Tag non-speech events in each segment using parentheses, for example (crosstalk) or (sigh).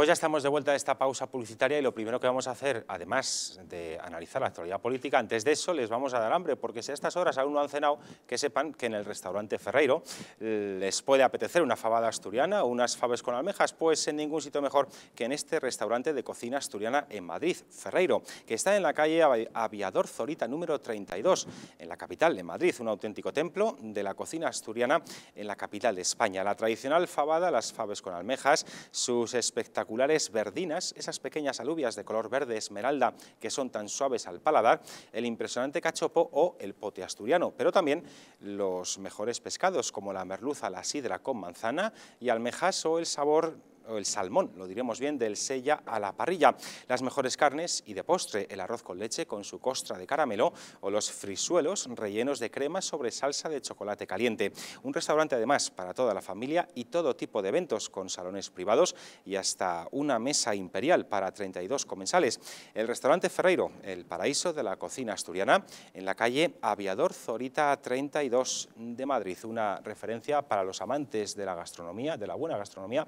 Pues ya estamos de vuelta de esta pausa publicitaria y lo primero que vamos a hacer, además de analizar la actualidad política, antes de eso les vamos a dar hambre, porque si a estas horas aún no han cenado, que sepan que en el restaurante Ferreiro les puede apetecer una fabada asturiana o unas faves con almejas, pues en ningún sitio mejor que en este restaurante de cocina asturiana en Madrid, Ferreiro, que está en la calle Aviador Zorita número 32, en la capital de Madrid, un auténtico templo de la cocina asturiana en la capital de España. La tradicional fabada, las faves con almejas, sus espectaculares verdinas, esas pequeñas alubias de color verde esmeralda que son tan suaves al paladar, el impresionante cachopo o el pote asturiano, pero también los mejores pescados como la merluza, la sidra con manzana y almejas o el sabor el salmón, lo diremos bien, del sella a la parrilla, las mejores carnes y de postre, el arroz con leche con su costra de caramelo o los frisuelos rellenos de crema sobre salsa de chocolate caliente. Un restaurante además para toda la familia y todo tipo de eventos con salones privados y hasta una mesa imperial para 32 comensales. El restaurante Ferreiro, el paraíso de la cocina asturiana, en la calle Aviador Zorita 32 de Madrid, una referencia para los amantes de la gastronomía, de la buena gastronomía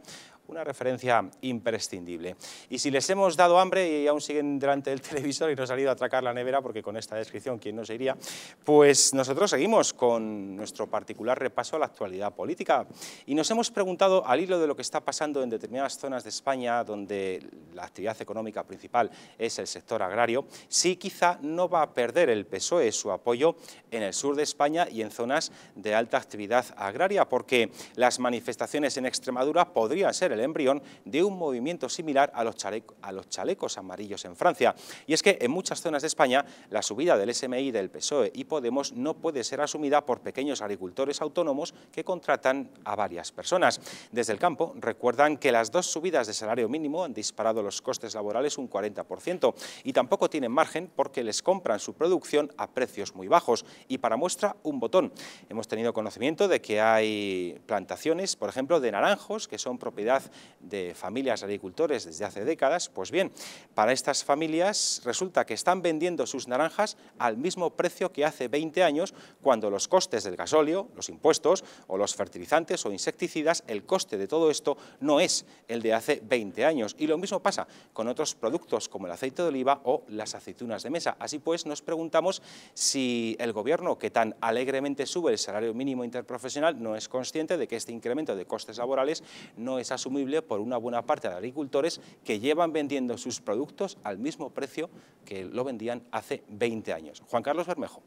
una referencia imprescindible. Y si les hemos dado hambre y aún siguen delante del (laughs) televisor y nos han salido a atracar la nevera, porque con esta descripción quién no se iría, pues nosotros seguimos con nuestro particular repaso a la actualidad política. Y nos hemos preguntado, al hilo de lo que está pasando en determinadas zonas de España, donde la actividad económica principal es el sector agrario, si quizá no va a perder el PSOE su apoyo en el sur de España y en zonas de alta actividad agraria, porque las manifestaciones en Extremadura podrían ser el embrión de un movimiento similar a los, a los chalecos amarillos en Francia. Y es que en muchas zonas de España la subida del SMI del PSOE y Podemos no puede ser asumida por pequeños agricultores autónomos que contratan a varias personas. Desde el campo recuerdan que las dos subidas de salario mínimo han disparado los costes laborales un 40% y tampoco tienen margen porque les compran su producción a precios muy bajos y para muestra un botón. Hemos tenido conocimiento de que hay plantaciones, por ejemplo, de naranjos que son propiedad de familias agricultores desde hace décadas, pues bien, para estas familias resulta que están vendiendo sus naranjas al mismo precio que hace 20 años, cuando los costes del gasóleo, los impuestos o los fertilizantes o insecticidas, el coste de todo esto no es el de hace 20 años. Y lo mismo pasa con otros productos como el aceite de oliva o las aceitunas de mesa. Así pues, nos preguntamos si el gobierno que tan alegremente sube el salario mínimo interprofesional no es consciente de que este incremento de costes laborales no es su por una buena parte de agricultores que llevan vendiendo sus productos al mismo precio que lo vendían hace 20 años. Juan Carlos Bermejo.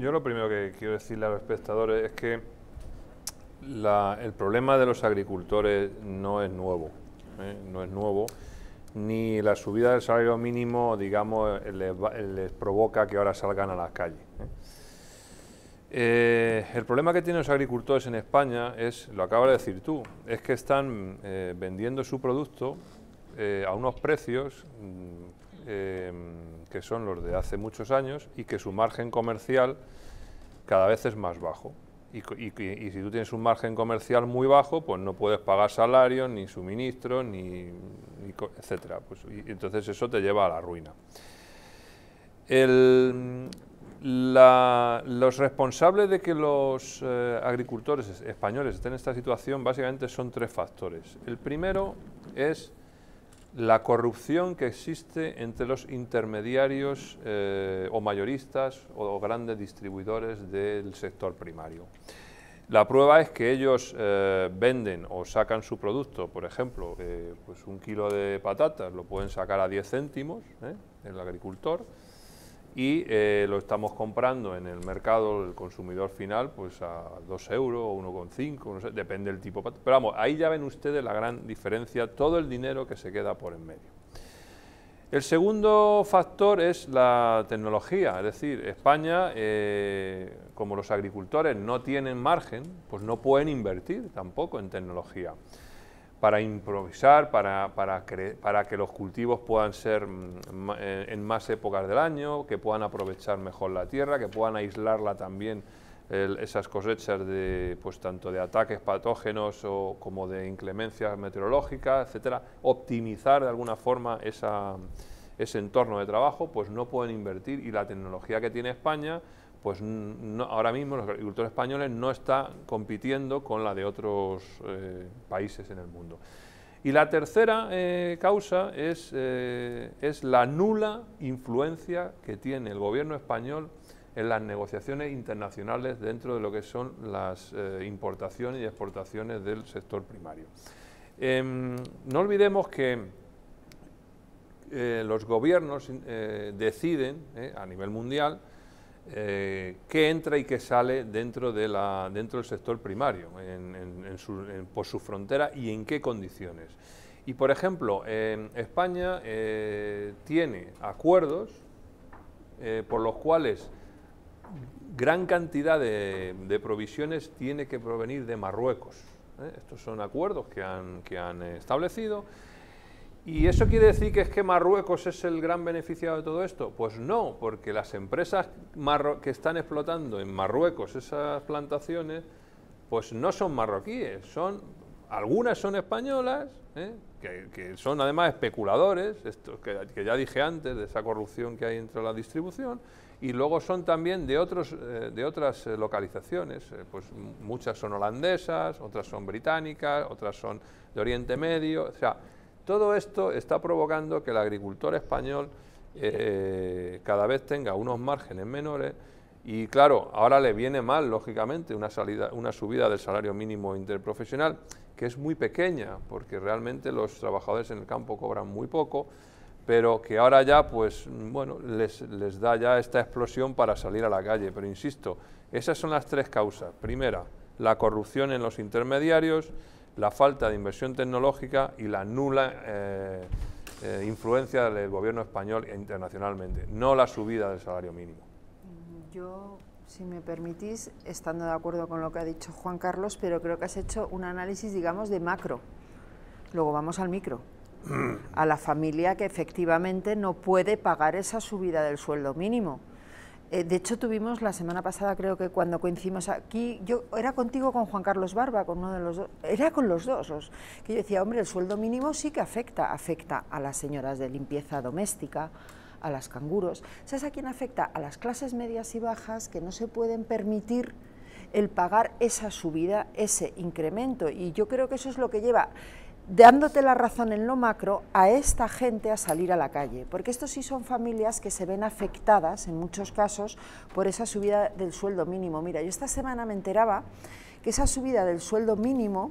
Yo lo primero que quiero decirle a los espectadores es que el problema de los agricultores no es nuevo, ¿eh? no es nuevo, ni la subida del salario mínimo, digamos, les, les provoca que ahora salgan a las calles. Eh, el problema que tienen los agricultores en España es, lo acabas de decir tú, es que están eh, vendiendo su producto eh, a unos precios mm, que son los de hace muchos años y que su margen comercial cada vez es más bajo. Y, si tú tienes un margen comercial muy bajo, pues no puedes pagar salarios, ni suministro, ni, etcétera. Pues, y, entonces eso te lleva a la ruina. El, los responsables de que los eh, agricultores españoles estén en esta situación básicamente son tres factores. El primero es la corrupción que existe entre los intermediarios eh, o mayoristas o, grandes distribuidores del sector primario. La prueba es que ellos eh, venden o sacan su producto, por ejemplo, pues un kilo de patatas lo pueden sacar a 10 céntimos, el agricultor, y eh, lo estamos comprando en el mercado, el consumidor final, pues a 2 euros o 1,5, no sé, depende del tipo. Pero vamos, ahí ya ven ustedes la gran diferencia, todo el dinero que se queda por en medio. El segundo factor es la tecnología, es decir, España, eh, como los agricultores no tienen margen, pues no pueden invertir tampoco en tecnología para improvisar, para, que los cultivos puedan ser mm, eh, en más épocas del año, que puedan aprovechar mejor la tierra, que puedan aislarla también esas cosechas de, pues, tanto de ataques patógenos o, como de inclemencias meteorológicas, etcétera, optimizar de alguna forma ese entorno de trabajo, pues no pueden invertir y la tecnología que tiene España pues ahora mismo los agricultores españoles no están compitiendo con la de otros eh, países en el mundo. Y la tercera eh, causa es, eh, es la nula influencia que tiene el gobierno español en las negociaciones internacionales dentro de lo que son las importaciones y exportaciones del sector primario. Em, no olvidemos que los gobiernos deciden a nivel mundial eh, qué entra y qué sale dentro, de la, dentro del sector primario, por su frontera y en qué condiciones. Y por ejemplo, España eh, tiene acuerdos eh, por los cuales gran cantidad de, de, provisiones tiene que provenir de Marruecos. Estos son acuerdos que han, que han establecido ¿Y eso quiere decir que es que Marruecos es el gran beneficiado de todo esto? Pues no, porque las empresas que están explotando en Marruecos esas plantaciones, pues no son marroquíes, son algunas son españolas, ¿eh? que, son además especuladores, esto que, ya dije antes, de esa corrupción que hay entre la distribución, y luego son también de, otros, eh, de otras eh, localizaciones, pues muchas son holandesas, otras son británicas, otras son de Oriente Medio, o sea, todo esto está provocando que el agricultor español eh, cada vez tenga unos márgenes menores y claro, ahora le viene mal, lógicamente, una, una subida del salario mínimo interprofesional que es muy pequeña porque realmente los trabajadores en el campo cobran muy poco pero que ahora ya, pues, bueno, les, les, da ya esta explosión para salir a la calle. Pero insisto, esas son las tres causas. Primera, la corrupción en los intermediarios la falta de inversión tecnológica y la nula eh, eh, influencia del gobierno español internacionalmente, no la subida del salario mínimo. Yo, si me permitís, estando de acuerdo con lo que ha dicho Juan Carlos, pero creo que has hecho un análisis, digamos, de macro. Luego vamos al micro mm. a la familia que efectivamente no puede pagar esa subida del sueldo mínimo. Eh, de hecho, tuvimos la semana pasada, creo que cuando coincidimos aquí, yo era contigo con Juan Carlos Barba, con uno de los dos, era con los dos, que yo decía, hombre, el sueldo mínimo sí que afecta, afecta a las señoras de limpieza doméstica, a las canguros. ¿Sabes a quién afecta? A las clases medias y bajas que no se pueden permitir el pagar esa subida, ese incremento. Y yo creo que eso es lo que lleva dándote la razón en lo macro a esta gente a salir a la calle, porque estos sí son familias que se ven afectadas en muchos casos por esa subida del sueldo mínimo. Mira, yo esta semana me enteraba que esa subida del sueldo mínimo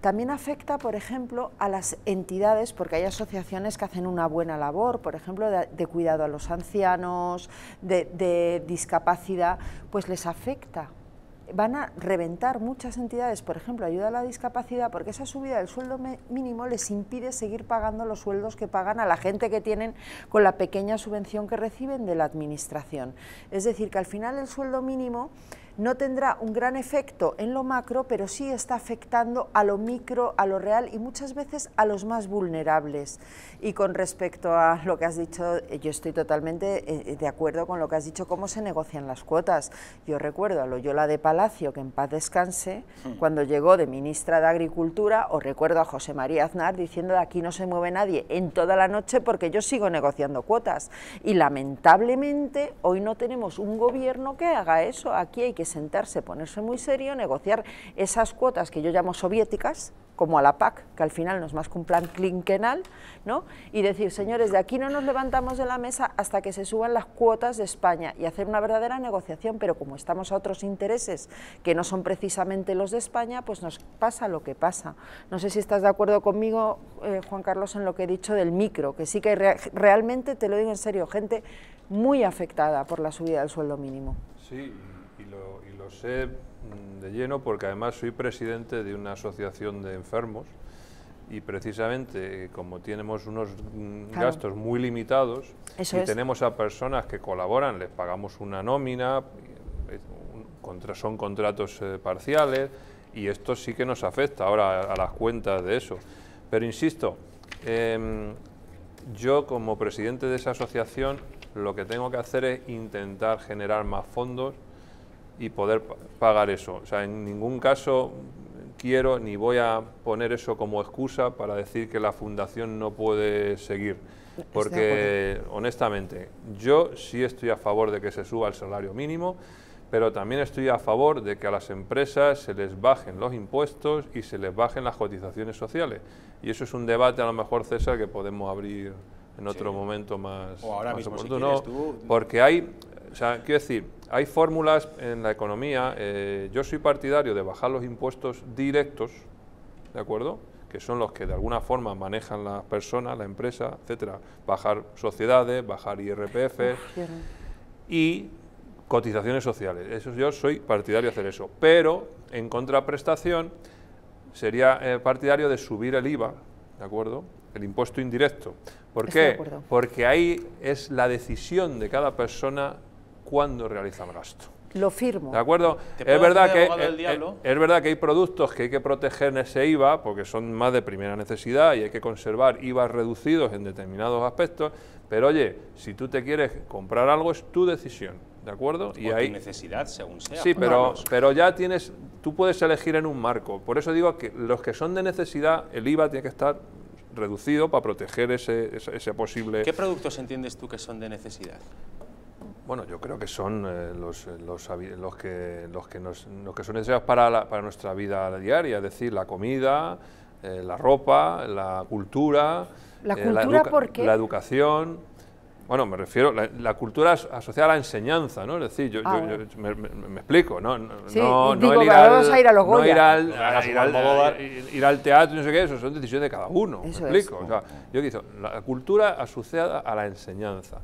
también afecta, por ejemplo, a las entidades, porque hay asociaciones que hacen una buena labor, por ejemplo, de, cuidado a los ancianos, de, de discapacidad, pues les afecta van a reventar muchas entidades, por ejemplo, ayuda a la discapacidad, porque esa subida del sueldo mínimo les impide seguir pagando los sueldos que pagan a la gente que tienen con la pequeña subvención que reciben de la administración. Es decir, que al final el sueldo mínimo no tendrá un gran efecto en lo macro, pero sí está afectando a lo micro, a lo real y muchas veces a los más vulnerables. Y con respecto a lo que has dicho, eh, yo estoy totalmente eh, eh, de acuerdo con lo que has dicho, cómo se negocian las cuotas. Yo recuerdo a Loyola de Palacio, que en paz descanse, cuando llegó de ministra de Agricultura, o recuerdo a José María Aznar diciendo de aquí no se mueve nadie en toda la noche porque yo sigo negociando cuotas. Y lamentablemente hoy no tenemos un gobierno que haga eso. Aquí hay sentarse, ponerse muy serio, negociar esas cuotas que yo llamo soviéticas, como a la PAC, que al final no es más que un plan quinquenal, ¿no? y decir, señores, de aquí no nos levantamos de la mesa hasta que se suban las cuotas de España y hacer una verdadera negociación, pero como estamos a otros intereses que no son precisamente los de España, pues nos pasa lo que pasa. No sé si estás de acuerdo conmigo, eh, Juan Carlos, en lo que he dicho del micro, que sí que realmente, te lo digo en serio, gente muy afectada por la subida del sueldo mínimo. Sí, sé mm, de lleno porque además soy presidente de una asociación de enfermos y precisamente eh, como tenemos unos mm, gastos muy limitados y tenemos a personas que colaboran, les pagamos una nómina, eh, son contratos eh, parciales y esto sí que nos afecta ahora a, las cuentas de eso. Pero insisto, em, yo como presidente de esa asociación lo que tengo que hacer es intentar generar más fondos y poder pagar eso. O sea, en ningún caso quiero ni voy a poner eso como excusa para decir que la fundación no puede seguir. Porque, honestamente, yo sí estoy a favor de que se suba el salario mínimo, pero también estoy a favor de que a las empresas se les bajen los impuestos y se les bajen las cotizaciones sociales. Y eso es un debate, a lo mejor, César, que podemos abrir en otro momento más, o ahora Porque hay, o sea, quiero decir, hay fórmulas en la economía, eh, yo soy partidario de bajar los impuestos directos, ¿de acuerdo? Que son los que de alguna forma manejan las personas, la empresa, etcétera. Bajar sociedades, bajar IRPF y cotizaciones sociales. Eso, yo soy partidario de hacer eso. Pero en contraprestación sería eh, partidario de subir el IVA, ¿de acuerdo? El impuesto indirecto. ¿Por qué? Porque ahí es la decisión de cada persona cuándo realizan gasto. Lo firmo. ¿De acuerdo? Es verdad, que, eh, eh, verdad que hay productos que hay que proteger en ese IVA porque son más de primera necesidad y hay que conservar IVA reducidos en determinados aspectos, pero oye, si tú te quieres comprar algo es tu decisión, ¿de acuerdo? y hay necesidad, según sea. Sí, pero, pero ya tienes, tú puedes elegir en un marco. Por eso digo que los que son de necesidad, el IVA tiene que estar reducido para proteger ese posible... ¿Qué productos entiendes tú que son de necesidad? Bueno, yo creo que son eh, los, eh, los, los, que, los, que nos, los que son necesarios para, para nuestra vida diaria, es decir, la comida, eh, la ropa, la cultura, la, eh, cultura la, ¿por qué? la educación. Bueno, me refiero, la, la, cultura asociada a la enseñanza, ¿no? Es decir, yo, yo, ah, me, explico, ¿no? No, sí, no, ir al, a ir a los Goya. ir al, ir, al, teatro, no sé qué, eso son decisiones de cada uno, me explico. O sea, yo digo, la cultura asociada a la enseñanza.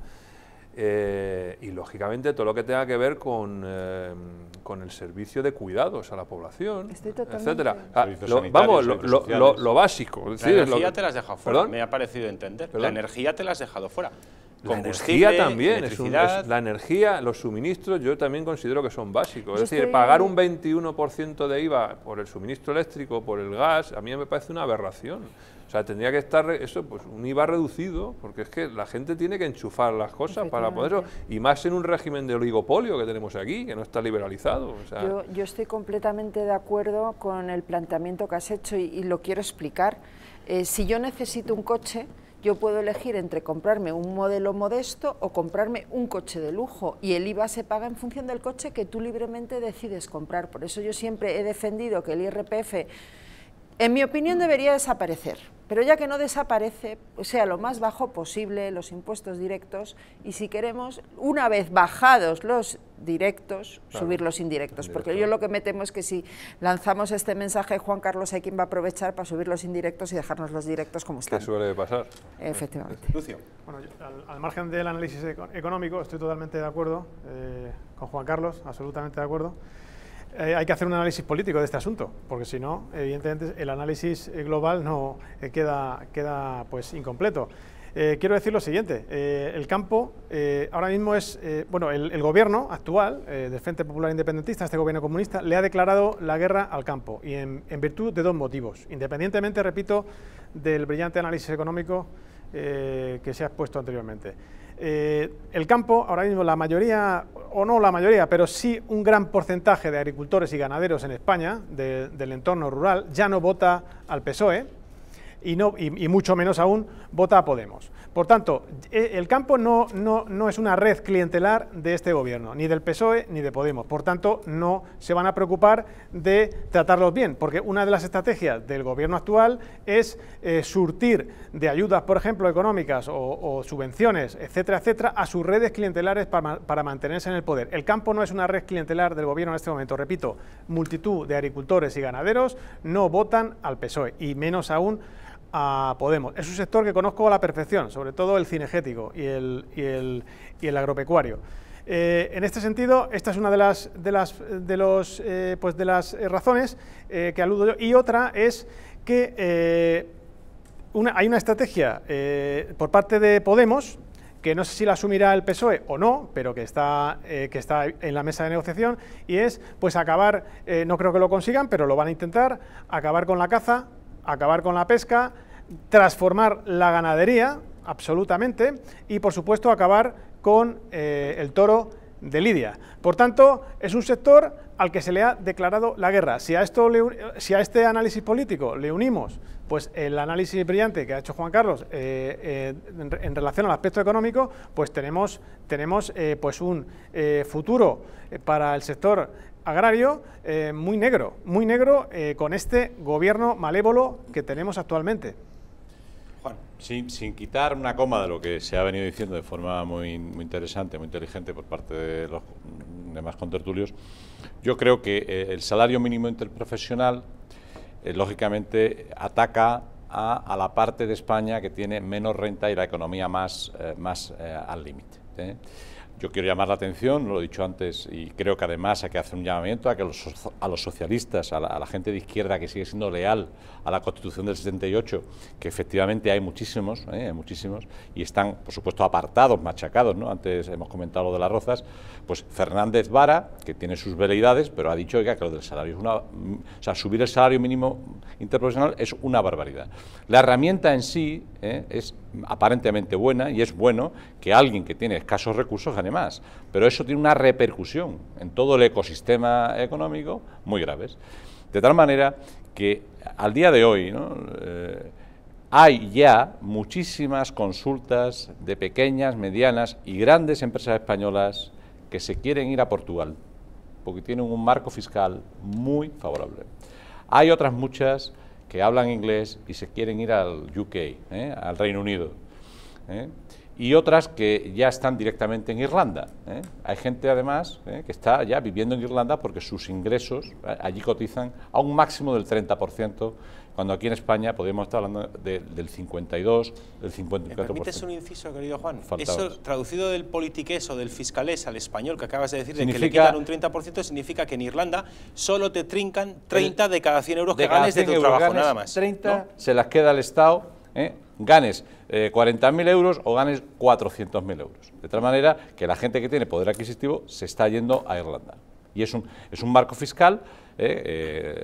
Eh, y lógicamente todo lo que tenga que ver con, eh, el servicio de cuidados a la población, etcétera. Ah, vamos, lo, básico. la energía te la has dejado fuera, me ha parecido entender. La energía te la has dejado fuera. La energía también, es la energía, los suministros yo también considero que son básicos. Es decir, pagar un 21% de IVA por el suministro eléctrico, por el gas, a mí me parece una aberración. O sea, tendría que estar eso, pues un IVA reducido, porque es que la gente tiene que enchufar las cosas para poderlo, y más en un régimen de oligopolio que tenemos aquí, que no está liberalizado. yo, estoy completamente de acuerdo con el planteamiento que has hecho y, lo quiero explicar. Eh, si yo necesito un coche, yo puedo elegir entre comprarme un modelo modesto o comprarme un coche de lujo y el IVA se paga en función del coche que tú libremente decides comprar. Por eso yo siempre he defendido que el IRPF en mi opinión debería desaparecer, pero ya que no desaparece, sea lo más bajo posible los impuestos directos y si queremos, una vez bajados los directos, subir los indirectos, porque yo lo que me temo es que si lanzamos este mensaje, Juan Carlos hay quien va a aprovechar para subir los indirectos y dejarnos los directos como están. Que suele pasar. Efectivamente. Lucio. Bueno, al, margen del análisis económico, estoy totalmente de acuerdo eh, con Juan Carlos, absolutamente de acuerdo. Eh, hay que hacer un análisis político de este asunto, porque si no, evidentemente, el análisis eh, global no eh, queda, queda pues, incompleto. quiero decir lo siguiente, el campo ahora mismo es, bueno, el, gobierno actual del Frente Popular Independentista, este gobierno comunista, le ha declarado la guerra al campo, y en, en virtud de dos motivos, independientemente, repito, del brillante análisis económico que se ha expuesto anteriormente. el campo, ahora mismo la mayoría, o no la mayoría, pero sí un gran porcentaje de agricultores y ganaderos en España, del entorno rural, ya no vota al PSOE y, no, y mucho menos aún vota a Podemos. Por tanto, e, el campo no, es una red clientelar de este gobierno, ni del PSOE ni de Podemos. Por tanto, no se van a preocupar de tratarlos bien, porque una de las estrategias del gobierno actual es eh, surtir de ayudas, por ejemplo, económicas o, subvenciones, etcétera, etcétera, a sus redes clientelares para, para mantenerse en el poder. El campo no es una red clientelar del gobierno en este momento. Repito, multitud de agricultores y ganaderos no votan al PSOE, y menos aún a Podemos. Es un sector que conozco a la perfección, sobre todo el cinegético y el, agropecuario. Eh, en este sentido, esta es una de las, de las, de los, eh, pues de las eh, razones que aludo yo. Y otra es que hay una estrategia por parte de Podemos, que no sé si la asumirá el PSOE o no, pero que está, en la mesa de negociación, y es pues acabar, no creo que lo consigan, pero lo van a intentar, acabar con la caza acabar con la pesca, transformar la ganadería, absolutamente, y por supuesto acabar con eh, el toro de Lidia. Por tanto, es un sector al que se le ha declarado la guerra. Si a, esto si a este análisis político le unimos pues el análisis brillante que ha hecho Juan Carlos eh, eh, en, relación al aspecto económico, pues tenemos, tenemos pues un futuro para el sector agrario eh, muy negro, muy negro eh, con este gobierno malévolo que tenemos actualmente. Juan, sin, quitar una coma de lo que se ha venido diciendo de forma muy, muy interesante, muy inteligente por parte de los demás contertulios, yo creo que eh, el salario mínimo interprofesional, lógicamente, ataca a, la parte de España que tiene menos renta y la economía más, más al límite. Yo quiero llamar la atención, lo he dicho antes, y creo que además hay que hacer un llamamiento a que los, a los socialistas, a la, gente de izquierda que sigue siendo leal a la Constitución del 78, que efectivamente hay muchísimos, ¿eh? muchísimos, y están, por supuesto, apartados, machacados, ¿no? Antes hemos comentado lo de las rozas, pues Fernández Vara, que tiene sus veleidades, pero ha dicho, que lo del salario es O sea, subir el salario mínimo interprofesional es una barbaridad. La herramienta en sí ¿eh? es aparentemente buena y es bueno que alguien que tiene escasos recursos gane más. Pero eso tiene una repercusión en todo el ecosistema económico muy graves. De tal manera que al día de hoy eh, hay ya muchísimas consultas de pequeñas, medianas y grandes empresas españolas que se quieren ir a Portugal porque tienen un marco fiscal muy favorable. Hay otras muchas que hablan inglés y se quieren ir al UK, ¿eh? al Reino Unido. ¿eh? Y otras que ya están directamente en Irlanda. ¿eh? Hay gente además que está ya viviendo en Irlanda porque sus ingresos allí cotizan a un máximo del 30% cuando aquí en España podríamos estar hablando del 52, del 54%. ¿Me un inciso, querido Juan? Eso traducido del politiqués o del fiscalés al español que acabas de decir, de que le quitan un 30%, significa que en Irlanda solo te trincan 30 de cada 100 euros que ganes de tu trabajo, nada más. 30 se las queda el Estado, ¿eh? ganes 40.000 eh, euros o ganes 400.000 euros. De tal manera que la gente que tiene poder adquisitivo se está yendo a Irlanda. Y es un, es un marco fiscal ¿eh?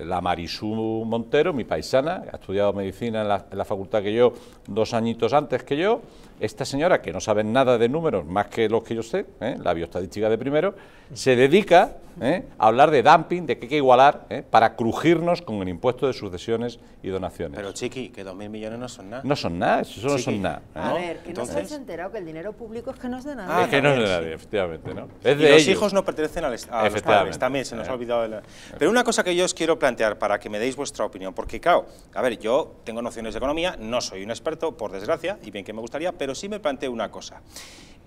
Eh, la Marisú Montero, mi paisana, ha estudiado medicina en la, en la facultad que yo, dos añitos antes que yo, esta señora, que no sabe nada de números más que los que yo sé, ¿eh? la biostatística de primero, se dedica ¿eh? a hablar de dumping, de que hay que igualar, ¿eh? para crujirnos con el impuesto de sucesiones y donaciones. Pero Chiqui, que 2.000 millones no son nada. No son nada, eso no son nada. A ver, que no se has enterado que el dinero público es que no es de nadie. Ah, es que no es de nadie, efectivamente. ¿no? y los hijos no pertenecen a, estado a los padres, también se nos ha olvidado. De la... Pero una cosa que yo os quiero plantear para que me deis vuestra opinión, porque claro, a ver, yo tengo nociones de economía, no soy un experto, por desgracia, y bien que me gustaría, pero pero sí me planteo una cosa.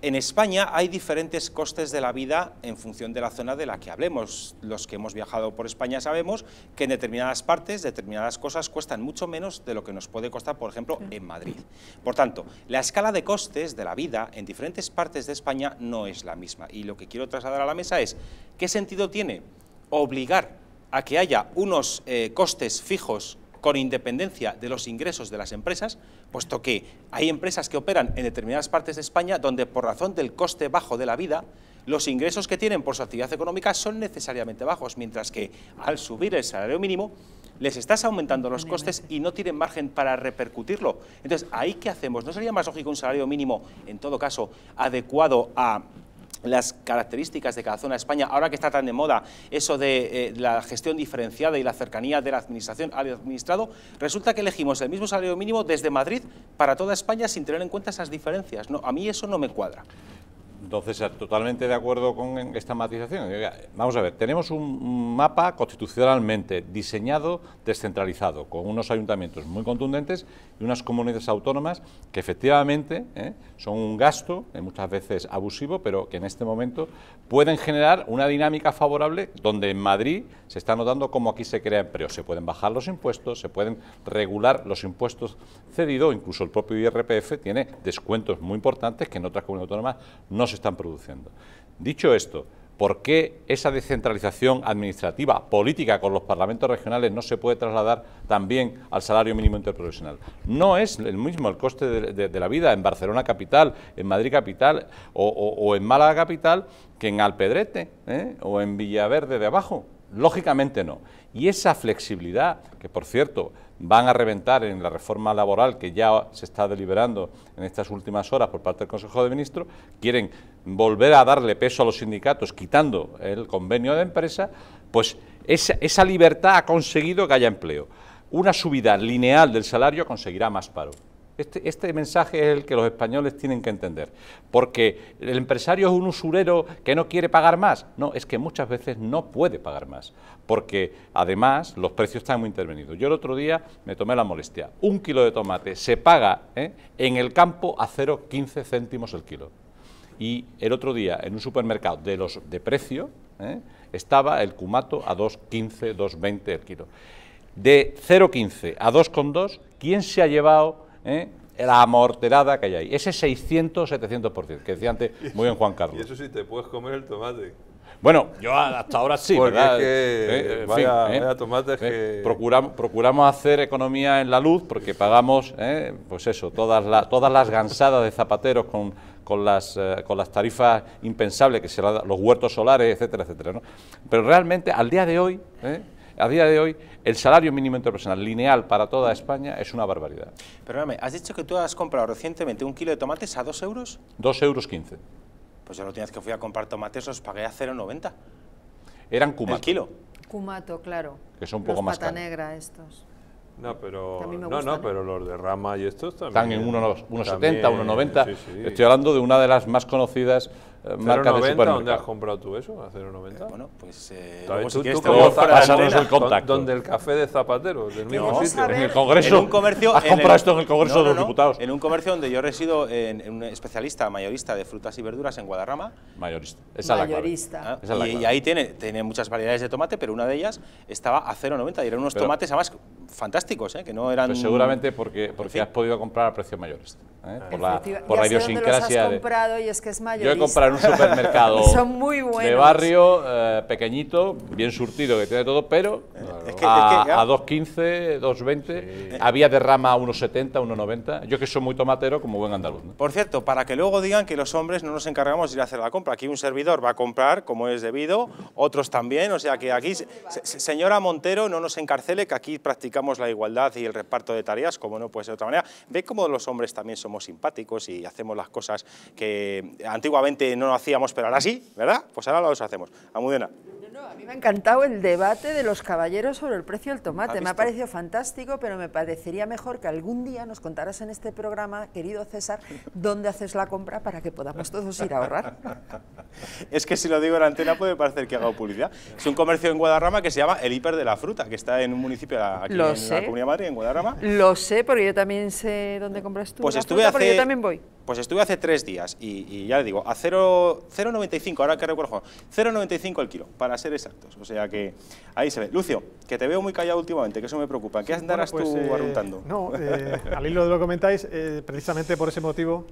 En España hay diferentes costes de la vida en función de la zona de la que hablemos. Los que hemos viajado por España sabemos que en determinadas partes, determinadas cosas cuestan mucho menos de lo que nos puede costar, por ejemplo, en Madrid. Por tanto, la escala de costes de la vida en diferentes partes de España no es la misma. Y lo que quiero trasladar a la mesa es, ¿qué sentido tiene obligar a que haya unos eh, costes fijos con independencia de los ingresos de las empresas puesto que hay empresas que operan en determinadas partes de España donde por razón del coste bajo de la vida, los ingresos que tienen por su actividad económica son necesariamente bajos, mientras que al subir el salario mínimo les estás aumentando los costes y no tienen margen para repercutirlo. Entonces, ¿ahí qué hacemos? ¿No sería más lógico un salario mínimo, en todo caso, adecuado a las características de cada zona de España, ahora que está tan de moda eso de eh, la gestión diferenciada y la cercanía de la administración al administrado, resulta que elegimos el mismo salario mínimo desde Madrid para toda España sin tener en cuenta esas diferencias. No, a mí eso no me cuadra. Entonces, eh, totalmente de acuerdo con esta matización. Vamos a ver, tenemos un mapa constitucionalmente diseñado, descentralizado, con unos ayuntamientos muy contundentes y unas comunidades autónomas que efectivamente eh, son un gasto, eh, muchas veces abusivo, pero que en este momento pueden generar una dinámica favorable donde en Madrid se está notando cómo aquí se crea empleo. Se pueden bajar los impuestos, se pueden regular los impuestos cedidos, incluso el propio IRPF tiene descuentos muy importantes que en otras comunidades autónomas no se están produciendo. Dicho esto, ¿por qué esa descentralización administrativa, política con los parlamentos regionales no se puede trasladar también al salario mínimo interprofesional? No es el mismo el coste de, la vida en Barcelona capital, en Madrid capital o, en Málaga capital que en Alpedrete ¿eh? o en Villaverde de abajo. Lógicamente no. Y esa flexibilidad, que por cierto van a reventar en la reforma laboral que ya se está deliberando en estas últimas horas por parte del Consejo de Ministros, quieren volver a darle peso a los sindicatos quitando el convenio de empresa, pues esa, esa libertad ha conseguido que haya empleo. Una subida lineal del salario conseguirá más paro. Este, este, mensaje es el que los españoles tienen que entender, porque el empresario es un usurero que no quiere pagar más. No, es que muchas veces no puede pagar más, porque además los precios están muy intervenidos. Yo el otro día me tomé la molestia. Un kilo de tomate se paga ¿eh? en el campo a 0,15 céntimos el kilo. Y el otro día en un supermercado de los de precio ¿eh? estaba el cumato a 2,15, 2,20 el kilo. De 0,15 a 2,2, ¿quién se ha llevado ¿eh? la amorterada que hay ahí. Ese 600-700%, que decía antes muy bien Juan Carlos. Y eso sí, te puedes comer el tomate. Bueno, yo hasta ahora sí, Porque ¿verdad? Es que, eh, ¿eh? que... Procuramos, hacer economía en la luz porque pagamos, pues eso, todas, todas las gansadas de zapateros con, con, las, con las tarifas impensables, que serán los huertos solares, etcétera, etcétera. ¿no? Pero realmente, al día de hoy, a día de hoy, el salario mínimo interprofesional lineal para toda España es una barbaridad. Pero, Perdóname, ¿has dicho que tú has comprado recientemente un kilo de tomates a 2 euros? Dos euros 15. Pues yo la última que fui a comprar tomates os pagué a 0,90. Eran cumato. kilo? Cumato, claro. Que son un poco más negra estos. No, pero, no, ¿eh? pero los de Rama y estos también. Están en 1,70, 1,90. Estoy hablando de una de las más conocidas eh, marcas de supermercado. ¿Dónde has comprado tú eso? ¿A 0,90? Eh, bueno, pues... Eh, el contacto. Donde el café de zapateros, del mismo sitio. En el Congreso. un comercio, ¿Has comprado esto en el Congreso de los Diputados? En un comercio donde yo resido, en, un especialista mayorista de frutas y verduras en Guadarrama. Mayorista. mayorista. Es y, ahí tiene, tiene muchas variedades de tomate, pero una de ellas estaba a 0,90 y eran unos tomates, además fantásticos, ¿eh? que no eran... Pues seguramente porque, porque has podido comprar a precios mayores, ¿eh? por, la, por idiosincrasia... Yo he comprado y es que es mayorista. Yo he comprado en un supermercado (laughs) Son muy de barrio, eh, pequeñito, bien surtido, que tiene todo, pero a, 2,15, 2,20, había de rama a 1,70, 1,90. Yo que soy muy tomatero, como buen andaluz. Por cierto, para que luego digan que los hombres no nos encargamos de ir a hacer la compra, aquí un servidor va a comprar como es debido, otros también, o sea que aquí, señora Montero, no nos encarcele, que aquí prácticamente la igualdad y el reparto de tareas, como no puede ser de otra manera. Ve cómo los hombres también somos simpáticos y hacemos las cosas que antiguamente no hacíamos, pero ahora sí, ¿verdad? Pues ahora los hacemos. Amudena a mí me ha encantado el debate de los caballeros sobre el precio del tomate. me ha parecido fantástico, pero me parecería mejor que algún día nos contaras en este programa, querido César, dónde haces la compra para que podamos todos ir a ahorrar. (laughs) es que si lo digo en la antena puede parecer que hago publicidad. Es un comercio en Guadarrama que se llama El Hiper de la Fruta, que está en un municipio aquí en la Comunidad de Madrid, en Guadarrama. Lo sé, pero yo también sé dónde compras tú. Pues estuve fruta, yo también voy. Pues estuve hace tres días y, ya le digo, a 0,95, ahora que recuerdo, 0,95 el kilo, para ser exactos. O sea que ahí se ve. Lucio, que te veo muy callado últimamente, que eso me preocupa. ¿Qué andarás pues, tú eh, No, eh, (laughs) al hilo de lo que comentáis, eh, precisamente por ese motivo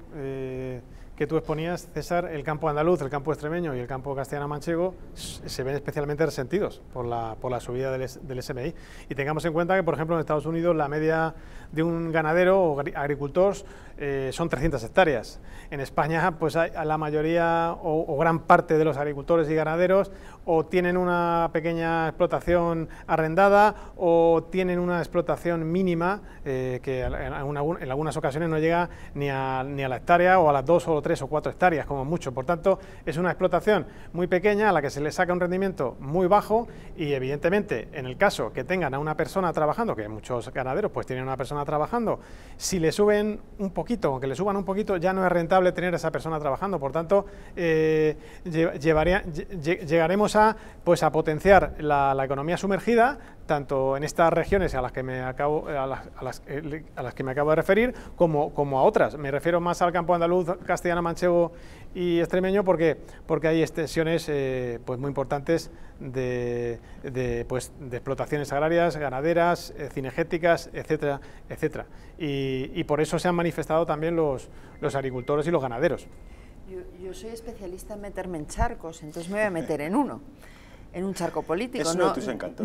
que tú exponías, César, el campo andaluz, el campo extremeño y el campo castellano-manchego se ven especialmente resentidos por la, por la subida del, del SMI. Y tengamos en cuenta que, por ejemplo, en Estados Unidos la media de un ganadero o agricultor eh, son 300 hectáreas. En España, pues la mayoría o, gran parte de los agricultores y ganaderos o tienen una pequeña explotación arrendada o tienen una explotación mínima eh, que en, algunas ocasiones no llega ni a, ni a la hectárea o a las dos o tres o cuatro hectáreas, como mucho. Por tanto, es una explotación muy pequeña a la que se le saca un rendimiento muy bajo y, evidentemente, en el caso que tengan a una persona trabajando, que muchos ganaderos pues tienen una persona trabajando. Si le suben un poquito, aunque le suban un poquito, ya no es rentable tener a esa persona trabajando. Por tanto, eh, llegaremos a, pues, a potenciar la economía sumergida tanto en estas regiones a las que me acabo, a las, eh, que me acabo de referir como, a otras. Me refiero más al campo andaluz, castellano, manchego y extremeño porque, porque hay extensiones eh, pues muy importantes de, de, pues, de explotaciones agrarias, ganaderas, eh, cinegéticas, etcétera, etcétera. Y, por eso se han manifestado también los, los agricultores y los ganaderos. Yo, yo soy especialista en meterme en charcos, entonces me voy a meter en uno en un charco político.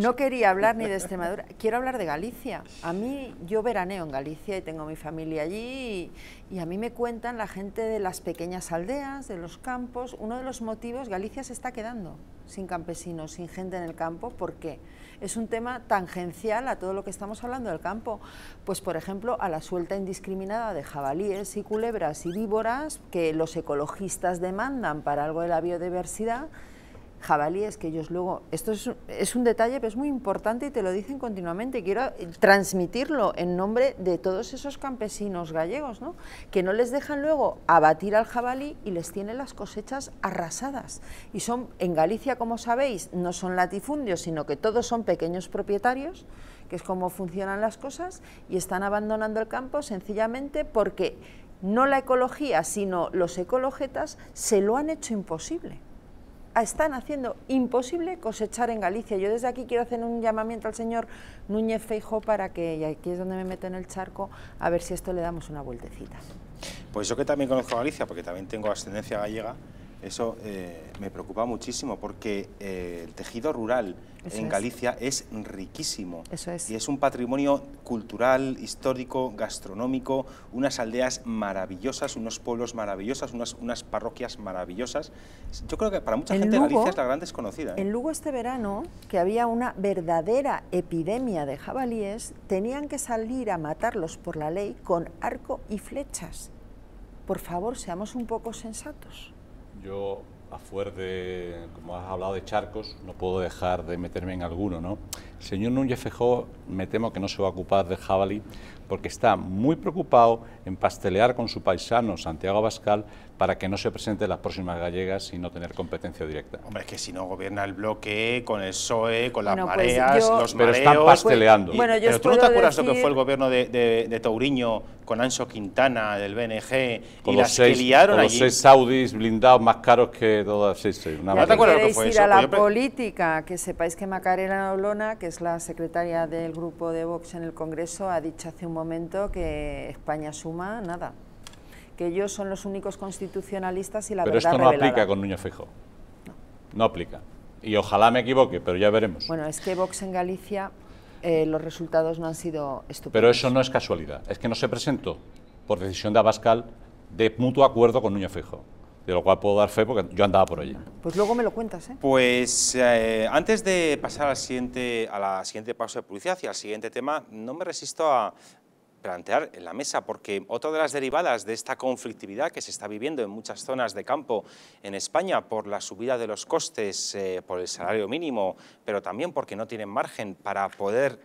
no, quería hablar ni de Extremadura, (laughs) quiero hablar de Galicia. A mí, yo veraneo en Galicia y tengo mi familia allí y, y, a mí me cuentan la gente de las pequeñas aldeas, de los campos. Uno de los motivos, Galicia se está quedando sin campesinos, sin gente en el campo, porque es un tema tangencial a todo lo que estamos hablando del campo. Pues, por ejemplo, a la suelta indiscriminada de jabalíes y culebras y víboras que los ecologistas demandan para algo de la biodiversidad jabalíes que ellos luego, esto es, un detalle pero es muy importante y te lo dicen continuamente, quiero eh, transmitirlo en nombre de todos esos campesinos gallegos, ¿no? que no les dejan luego abatir al jabalí y les tienen las cosechas arrasadas. Y son, en Galicia como sabéis, no son latifundios, sino que todos son pequeños propietarios, que es como funcionan las cosas, y están abandonando el campo sencillamente porque no la ecología, sino los ecologetas se lo han hecho imposible están haciendo imposible cosechar en Galicia. Yo desde aquí quiero hacer un llamamiento al señor Núñez Feijo para que, y aquí es donde me meto en el charco, a ver si esto le damos una vueltecita. Pues yo que también conozco Galicia, porque también tengo ascendencia gallega, eso eh, me preocupa muchísimo, porque eh, el tejido rural en Galicia es. riquísimo. Eso es. Y es un patrimonio cultural, histórico, gastronómico, unas aldeas maravillosas, unos pueblos maravillosos, unas, unas parroquias maravillosas. Yo creo que para mucha gente Galicia es la gran desconocida. ¿eh? En Lugo este verano, que había una verdadera epidemia de jabalíes, tenían que salir a matarlos por la ley con arco y flechas. Por favor, seamos un poco sensatos. Yo a de, como has hablado de charcos, no puedo dejar de meterme en alguno, ¿no? El señor Núñez Fejó me temo que no se va a ocupar de jabalí porque está muy preocupado en pastelear con su paisano Santiago Abascal para que no se presente las próximas gallegas y no tener competencia directa. Hombre, es que si no gobierna el bloque, con el PSOE, con las pues mareas, los mareos... Pero están pues, pasteleando. bueno, yo Pero tú no te acuerdas lo que fue el gobierno de, de, Tauriño con Anxo Quintana, del BNG, y las que liaron con los seis saudis blindados más caros que todas... ¿No te acuerdas lo que fue ir la pues política, que sepáis que Macarena Olona, que es la secretaria del grupo de Vox en el Congreso, ha dicho hace un momento que España suma nada, que ellos son los únicos constitucionalistas y la verdad verdad Pero esto no aplica con Núñez Fijo. no. aplica, y ojalá me equivoque, pero ya veremos. Bueno, es que Vox en Galicia eh, los resultados no han sido estupendos. Pero eso no es casualidad, es que no se presentó por decisión de Abascal de mutuo acuerdo con Núñez Fijo. de lo cual puedo dar fe porque yo andaba por allí. Pues luego me lo cuentas, ¿eh? Pues eh, antes de pasar al siguiente, a la siguiente paso de publicidad y al siguiente tema, no me resisto a, plantear en la mesa, porque otra de las derivadas de esta conflictividad que se está viviendo en muchas zonas de campo en España por la subida de los costes, eh, por el salario mínimo, pero también porque no tienen margen para poder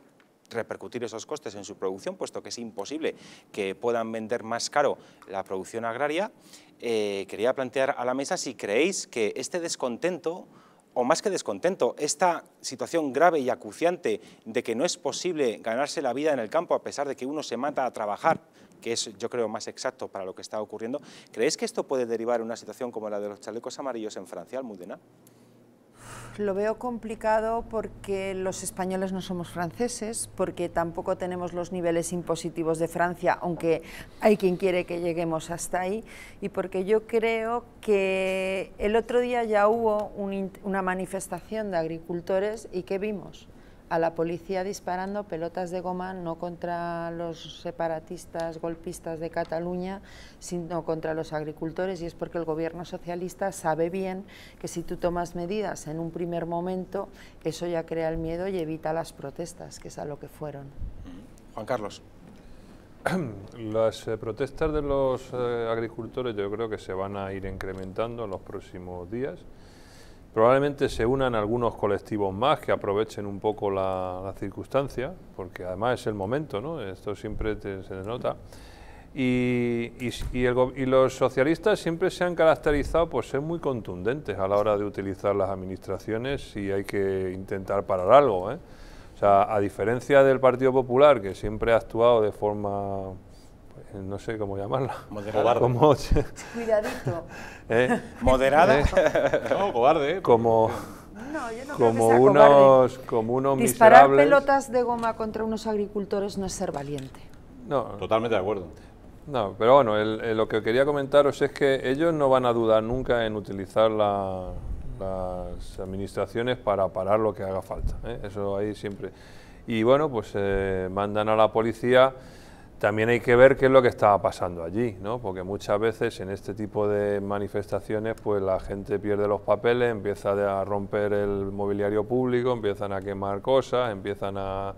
repercutir esos costes en su producción, puesto que es imposible que puedan vender más caro la producción agraria, eh, quería plantear a la mesa si creéis que este descontento o más que descontento, esta situación grave y acuciante de que no es posible ganarse la vida en el campo a pesar de que uno se mata a trabajar, que es yo creo más exacto para lo que está ocurriendo, ¿crees que esto puede derivar en una situación como la de los chalecos amarillos en Francia, Almudena? Lo veo complicado porque los españoles no somos franceses, porque tampoco tenemos los niveles impositivos de Francia, aunque hay quien quiere que lleguemos hasta ahí, y porque yo creo que el otro día ya hubo una manifestación de agricultores y ¿qué vimos? a la policía disparando pelotas de goma no contra los separatistas golpistas de Cataluña, sino contra los agricultores y es porque el gobierno socialista sabe bien que si tú tomas medidas en un primer momento, eso ya crea el miedo y evita las protestas, que es a lo que fueron. Mm. Juan Carlos. (clears throat) Las eh, protestas de los eh, agricultores yo creo que se van a ir incrementando en los próximos días Probablemente se unan algunos colectivos más que aprovechen un poco la, circunstancia, porque además es el momento, ¿no? Esto siempre se denota. Y, los socialistas siempre se han caracterizado por ser muy contundentes a la hora de utilizar las administraciones si hay que intentar parar algo. ¿eh? O sea, a diferencia del Partido Popular, que siempre ha actuado de forma no sé cómo llamarla. Moderada. Como, Cuidadito. (laughs) ¿Eh? ¿Moderada? ¿Eh? No, cobarde. Eh. Como, no, yo no como, unos, como unos Disparar pelotas de goma contra unos agricultores no es ser valiente. No. Totalmente de acuerdo. No, pero bueno, lo que quería comentaros es que ellos no van a dudar nunca en utilizar las administraciones para parar lo que haga falta. Eso ahí siempre. Y bueno, pues mandan a la policía también hay que ver qué es lo que estaba pasando allí, ¿no? porque muchas veces en este tipo de manifestaciones pues la gente pierde los papeles, empieza a romper el mobiliario público, empiezan a quemar cosas, empiezan a...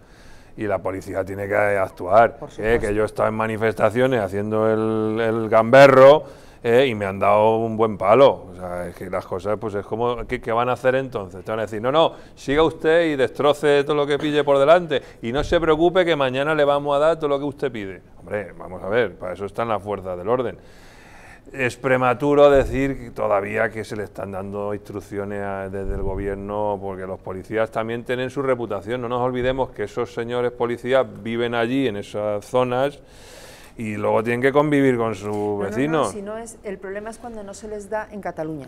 y la policía tiene que actuar. Eh, que yo estaba en manifestaciones haciendo el gamberro ¿eh? y me han dado un buen palo. O sea, es que las cosas, pues es como, ¿qué, van a hacer entonces? Te van a decir, no, no, siga usted y destroce todo lo que pille por delante y no se preocupe que mañana le vamos a dar todo lo que usted pide. Hombre, vamos a ver, para eso están las fuerzas del orden. Es prematuro decir todavía que se le están dando instrucciones desde el gobierno, porque los policías también tienen su reputación. No nos olvidemos que esos señores policías viven allí, en esas zonas, y luego tienen que convivir con su vecino. si no es, el problema es cuando no se les da en Cataluña.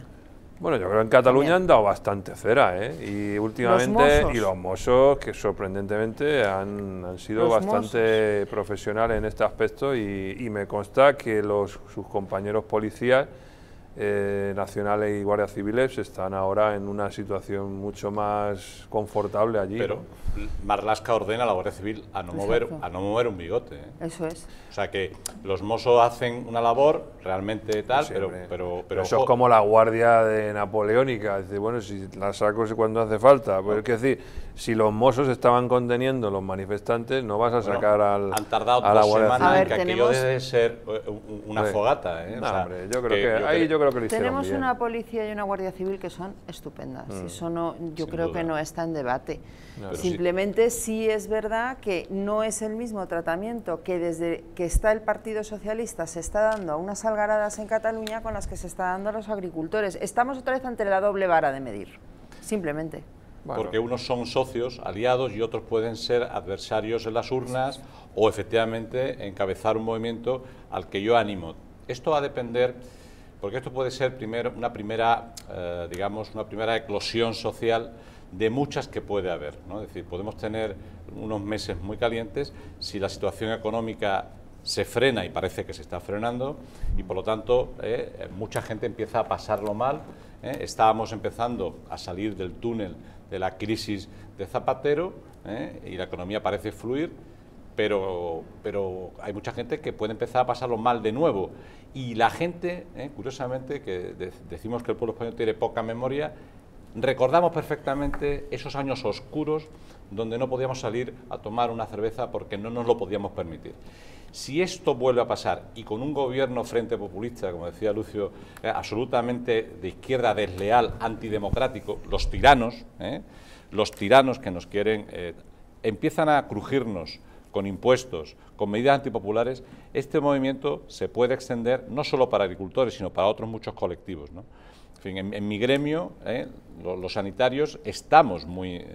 Bueno, yo creo que en Cataluña han dado bastante cera, ¿eh? Y últimamente, y los mozos, que sorprendentemente han, sido bastante profesionales en este aspecto, y, me consta que los, sus compañeros policías eh, nacionales y guardias civiles están ahora en una situación mucho más confortable allí. Marlaska ordena a la Guardia Civil a no, mover, a no mover un bigote. ¿eh? Eso es. O sea que los mozos hacen una labor realmente tal, pero, pero, Eso es como la Guardia de Napoleónica. Dice, bueno, si la saco es cuando hace falta. Pues ah. es que decir, si los mozos estaban conteniendo los manifestantes, no vas a sacar al. tardado a la dos semanas en que debe ser eh, una fogata. ¿eh? hombre, yo creo que, ahí yo creo que lo Tenemos una policía y una guardia civil que son estupendas. Mm. Eso no, yo creo que no está en debate. Simplemente sí. sí. es verdad que no es el mismo tratamiento que desde que está el Partido Socialista se está dando a unas algaradas en Cataluña con las que se está dando a los agricultores. Estamos otra vez ante la doble vara de medir. Simplemente. Porque unos son socios, aliados, y otros pueden ser adversarios en las urnas o efectivamente encabezar un movimiento al que yo animo. Esto va a depender, porque esto puede ser primero una primera, eh, digamos, una primera eclosión social de muchas que puede haber. Es decir, podemos tener unos meses muy calientes si la situación económica se frena y parece que se está frenando y por lo tanto eh, mucha gente empieza a pasarlo mal. ¿eh? Estábamos empezando a salir del túnel de la crisis de Zapatero ¿eh? y la economía parece fluir, pero, hay mucha gente que puede empezar a pasarlo mal de nuevo. Y la gente, ¿eh? curiosamente, que decimos que el pueblo español tiene poca memoria, recordamos perfectamente esos años oscuros donde no podíamos salir a tomar una cerveza porque no nos lo podíamos permitir. Si esto vuelve a pasar y con un gobierno frente populista, como decía Lucio, eh, absolutamente de izquierda desleal, antidemocrático, los tiranos, eh, los tiranos que nos quieren, eh, empiezan a crujirnos con impuestos, con medidas antipopulares, este movimiento se puede extender no solo para agricultores, sino para otros muchos colectivos. En, fin, en, mi gremio, los, sanitarios, estamos muy,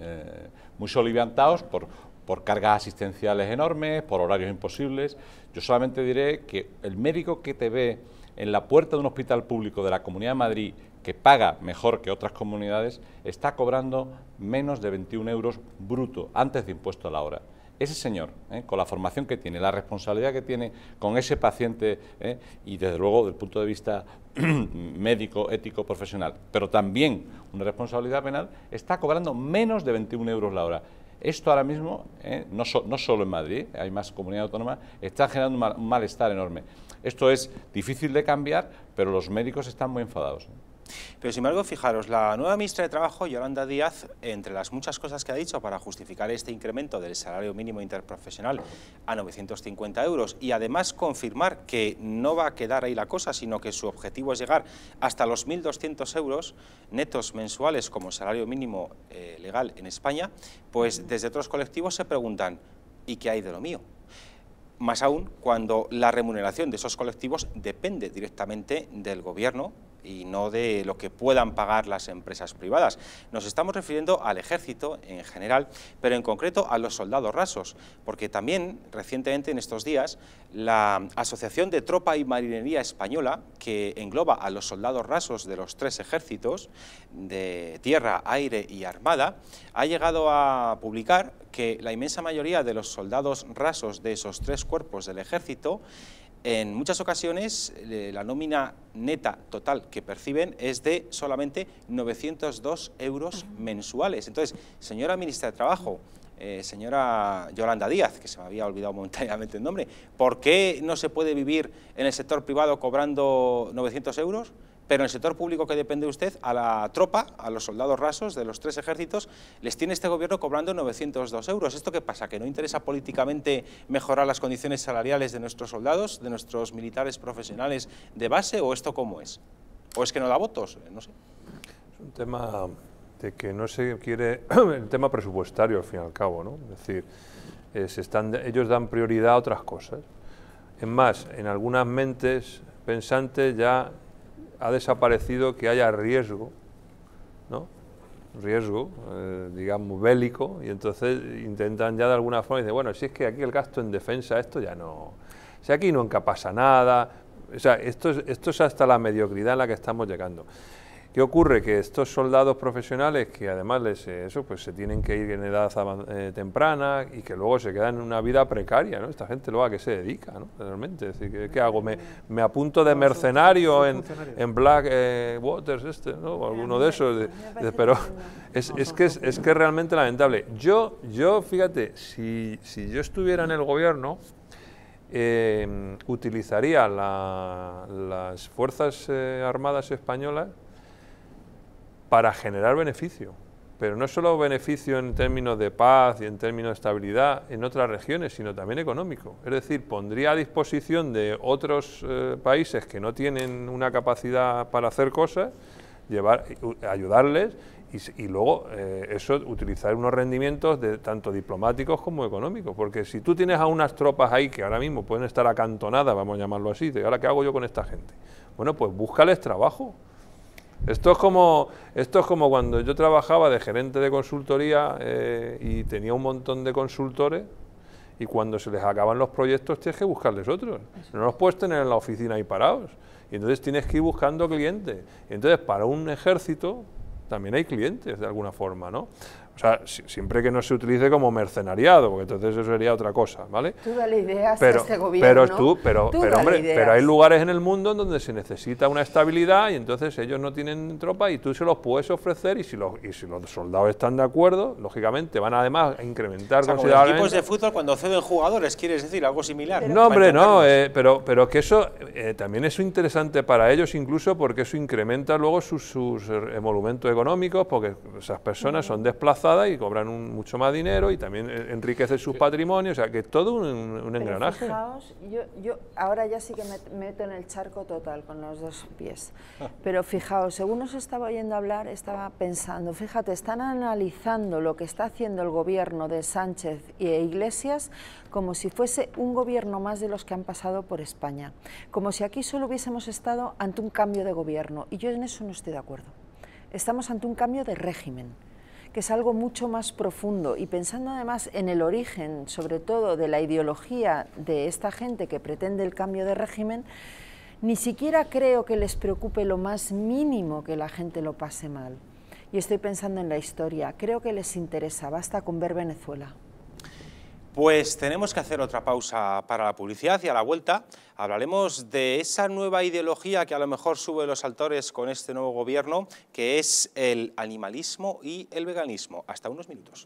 muy soliviantados por, por cargas asistenciales enormes, por horarios imposibles. Yo solamente diré que el médico que te ve en la puerta de un hospital público de la Comunidad de Madrid, que paga mejor que otras comunidades, está cobrando menos de 21 euros bruto antes de impuesto a la hora. Ese señor, ¿eh? con la formación que tiene, la responsabilidad que tiene con ese paciente ¿eh? y desde luego desde el punto de vista (clears throat) médico, ético, profesional, pero también una responsabilidad penal, está cobrando menos de 21 euros la hora. Esto ahora mismo, eh, no, solo en Madrid, eh, hay más comunidades autónomas, está generando un malestar enorme. Esto es difícil de cambiar, pero los médicos están muy enfadados. ¿eh? Pero sin embargo, fijaros, la nueva ministra de Trabajo, Yolanda Díaz, entre las muchas cosas que ha dicho para justificar este incremento del salario mínimo interprofesional a 950 euros y además confirmar que no va a quedar ahí la cosa, sino que su objetivo es llegar hasta los 1.200 euros netos mensuales como salario mínimo eh, legal en España, pues desde otros colectivos se preguntan, ¿y qué hay de lo mío? Más aún cuando la remuneración de esos colectivos depende directamente del gobierno y no de lo que puedan pagar las empresas privadas. Nos estamos refiriendo al ejército en general, pero en concreto a los soldados rasos, porque también recientemente en estos días la Asociación de Tropa y Marinería Española, que engloba a los soldados rasos de los tres ejércitos, de tierra, aire y armada, ha llegado a publicar que la inmensa mayoría de los soldados rasos de esos tres cuerpos del ejército en muchas ocasiones eh, la nómina neta total que perciben es de solamente 902 euros mensuales. Entonces, señora ministra de Trabajo, eh, señora Yolanda Díaz, que se me había olvidado momentáneamente el nombre, ¿por qué no se puede vivir en el sector privado cobrando 900 euros? pero en el sector público que depende usted, a la tropa, a los soldados rasos de los tres ejércitos, les tiene este gobierno cobrando 902 euros. ¿Esto qué pasa? ¿Que no interesa políticamente mejorar las condiciones salariales de nuestros soldados, de nuestros militares profesionales de base o esto cómo es? ¿O es que no da votos? No sé. Es un tema de que no se quiere, (clears throat) el tema presupuestario al fin y al cabo, ¿no? Es decir, eh, ellos dan prioridad a otras cosas. Es más, en algunas mentes pensantes ya ha desaparecido que haya riesgo, ¿no? riesgo, eh, digamos, bélico, y entonces intentan ya de alguna forma, decir, bueno, si es que aquí el gasto en defensa, esto ya no, si aquí nunca pasa nada, o sea, esto esto es hasta la mediocridad en la que estamos llegando. ¿Qué ocurre? Que estos soldados profesionales, que además les, eh, eso, pues se tienen que ir en edad eh, temprana y que luego se quedan en una vida precaria, ¿no? Esta gente luego a qué se dedica, ¿no? Realmente, es decir, ¿qué, hago? ¿Me, ¿Me, apunto de mercenario en, en Black eh, Waters, este, ¿no? Alguno de esos. pero (laughs) es, es, que es, que realmente lamentable. Yo, yo fíjate, si, yo estuviera en el gobierno, utilizaría las Fuerzas Armadas Españolas para generar beneficio, pero no solo beneficio en términos de paz y en términos de estabilidad en otras regiones, sino también económico. Es decir, pondría a disposición de otros eh, países que no tienen una capacidad para hacer cosas, llevar, ayudarles y, luego eh, eso utilizar unos rendimientos de, tanto diplomáticos como económicos. Porque si tú tienes a unas tropas ahí que ahora mismo pueden estar acantonadas, vamos a llamarlo así, de ahora qué hago yo con esta gente. Bueno, pues búscales trabajo esto es como, esto es como cuando yo trabajaba de gerente de consultoría eh, y tenía un montón de consultores y cuando se les acaban los proyectos tienes que buscarles otros. No los puedes tener en la oficina ahí parados. Y entonces tienes que ir buscando clientes. entonces para un ejército también hay clientes de alguna forma, ¿no? O sea, siempre que no se utilice como mercenariado, porque entonces eso sería otra cosa, ¿vale? pero, este Pero pero, pero hay lugares en el mundo en donde se necesita una estabilidad y entonces ellos no tienen tropa y tú se los puedes ofrecer y si los, y si los soldados están de acuerdo, lógicamente van además a incrementar considerablemente. Como los equipos de fútbol cuando ceden jugadores, quieres decir algo similar. no, hombre, no, eh, pero, pero que eso eh, también es interesante para ellos incluso porque eso incrementa luego sus, sus eh, emolumentos económicos, porque esas personas mm. son desplazadas y cobran mucho más dinero y también enriquecen sus patrimonios, o sea que es todo un, engranaje. Fijaos, yo, yo, ahora ya sí que me meto en el charco total con los dos pies, ah. pero fijaos, según os estaba oyendo hablar, estaba pensando, fíjate, están analizando lo que está haciendo el gobierno de Sánchez e Iglesias como si fuese un gobierno más de los que han pasado por España, como si aquí solo hubiésemos estado ante un cambio de gobierno y yo en eso no estoy de acuerdo estamos ante un cambio de régimen que es algo mucho más profundo y pensando además en el origen, sobre todo, de la ideología de esta gente que pretende el cambio de régimen, ni siquiera creo que les preocupe lo más mínimo que la gente lo pase mal. Y estoy pensando en la historia, creo que les interesa, basta con ver Venezuela. Pues tenemos que hacer otra pausa para la publicidad y a la vuelta hablaremos de esa nueva ideología que a lo mejor sube los altores con este nuevo gobierno, que es el animalismo y el veganismo. Hasta unos minutos.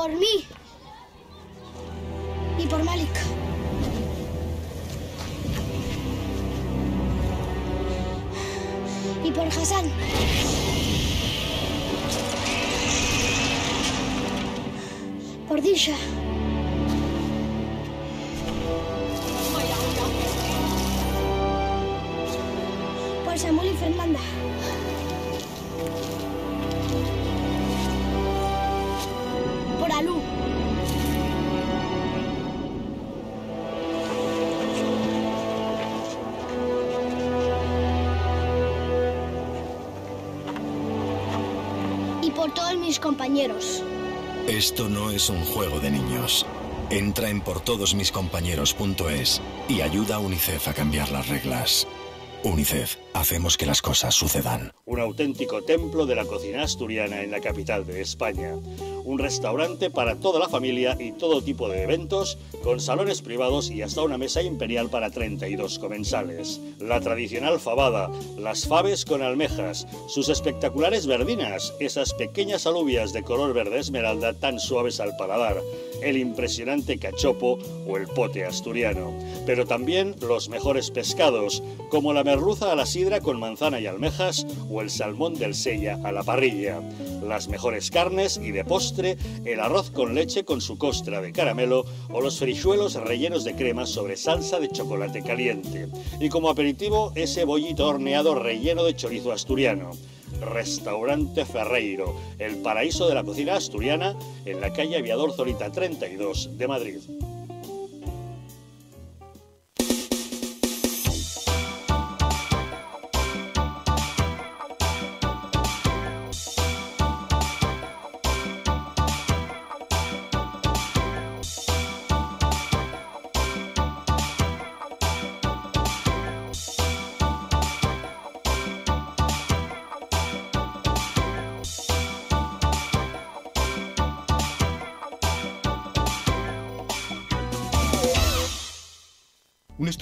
por mí y por Malik. Y por Hassan. Por Disha. compañeros. Esto no es un juego de niños. Entra en portodosmiscompañeros.es y ayuda a UNICEF a cambiar las reglas. UNICEF, hacemos que las cosas sucedan. Un auténtico templo de la cocina asturiana en la capital de España un restaurante para toda la familia y todo tipo de eventos, con salones privados y hasta una mesa imperial para 32 comensales. La tradicional fabada, las faves con almejas, sus espectaculares verdinas, esas pequeñas alubias de color verde esmeralda tan suaves al paladar, el impresionante cachopo o el pote asturiano, pero también los mejores pescados, como la merluza a la sidra con manzana y almejas o el salmón del sella a la parrilla, las mejores carnes y de postre el arroz con leche con su costra de caramelo o los frijuelos rellenos de crema sobre salsa de chocolate caliente, y como aperitivo ese bollito horneado relleno de chorizo asturiano. Restaurante Ferreiro, el paraíso de la cocina asturiana en la calle Aviador Zorita 32 de Madrid.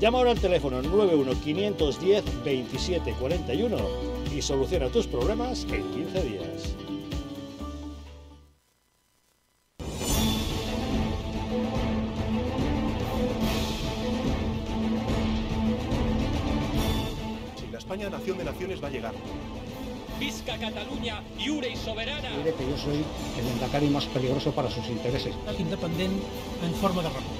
Llama ahora al teléfono 91-510-2741 y soluciona tus problemas en 15 días. Si la España, nación de naciones va a llegar. Visca Cataluña, Iure y soberana. que yo soy el endacari más peligroso para sus intereses. pandemia en forma de república.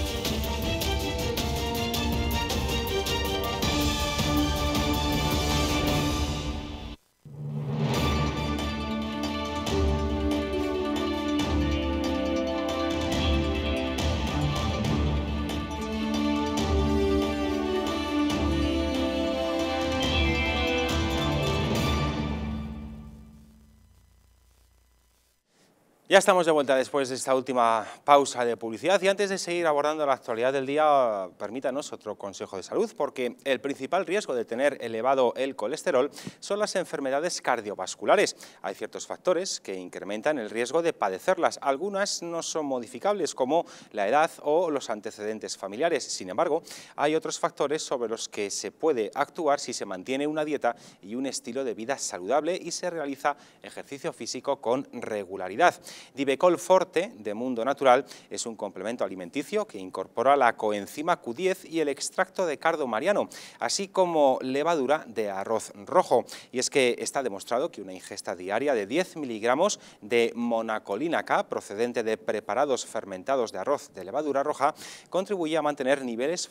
Ya estamos de vuelta después de esta última pausa de publicidad y antes de seguir abordando la actualidad del día, permítanos otro consejo de salud porque el principal riesgo de tener elevado el colesterol son las enfermedades cardiovasculares. Hay ciertos factores que incrementan el riesgo de padecerlas. Algunas no son modificables como la edad o los antecedentes familiares. Sin embargo, hay otros factores sobre los que se puede actuar si se mantiene una dieta y un estilo de vida saludable y se realiza ejercicio físico con regularidad. Divecol Forte, de Mundo Natural, es un complemento alimenticio que incorpora la coenzima Q10 y el extracto de cardo mariano, así como levadura de arroz rojo. Y es que está demostrado que una ingesta diaria de 10 miligramos de monacolina K, procedente de preparados fermentados de arroz de levadura roja, contribuye a mantener niveles,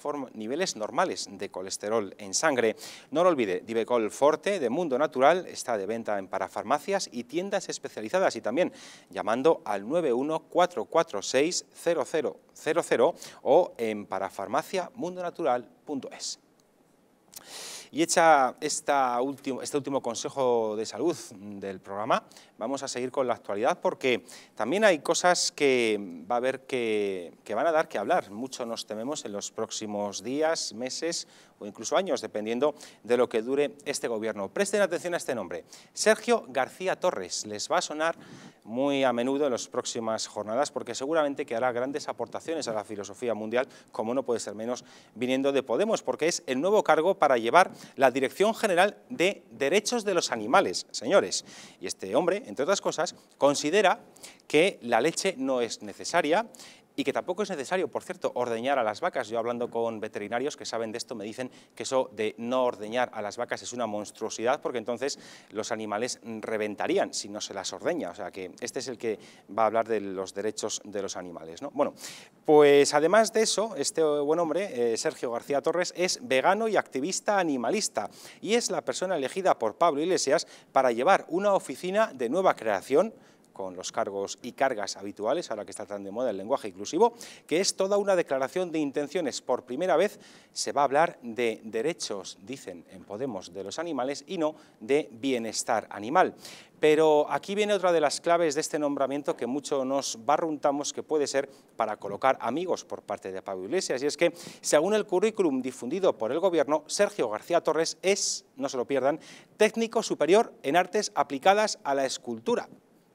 normales de colesterol en sangre. No lo olvide, Divecol Forte, de Mundo Natural, está de venta en parafarmacias y tiendas especializadas y también llamando al 914460000 o en parafarmaciamundonatural.es. Y hecha este último consejo de salud del programa, vamos a seguir con la actualidad porque también hay cosas que va a haber que, que van a dar que hablar. Mucho nos tememos en los próximos días, meses o incluso años, dependiendo de lo que dure este gobierno. Presten atención a este nombre, Sergio García Torres. Les va a sonar muy a menudo en las próximas jornadas porque seguramente que hará grandes aportaciones a la filosofía mundial, como no puede ser menos viniendo de Podemos, porque es el nuevo cargo para llevar la Dirección General de Derechos de los Animales, señores. Y este hombre, entre otras cosas, considera que la leche no es necesaria y que tampoco es necesario, por cierto, ordeñar a las vacas. Yo hablando con veterinarios que saben de esto me dicen que eso de no ordeñar a las vacas es una monstruosidad porque entonces los animales reventarían si no se las ordeña. O sea que este es el que va a hablar de los derechos de los animales. ¿no? Bueno, pues además de eso, este buen hombre, eh, Sergio García Torres, es vegano y activista animalista y es la persona elegida por Pablo Iglesias para llevar una oficina de nueva creación con los cargos y cargas habituales, ahora que está tan de moda el lenguaje inclusivo, que es toda una declaración de intenciones. Por primera vez se va a hablar de derechos, dicen en Podemos, de los animales y no de bienestar animal. Pero aquí viene otra de las claves de este nombramiento que mucho nos barruntamos que puede ser para colocar amigos por parte de Pablo Iglesias. Y es que, según el currículum difundido por el Gobierno, Sergio García Torres es, no se lo pierdan, técnico superior en artes aplicadas a la escultura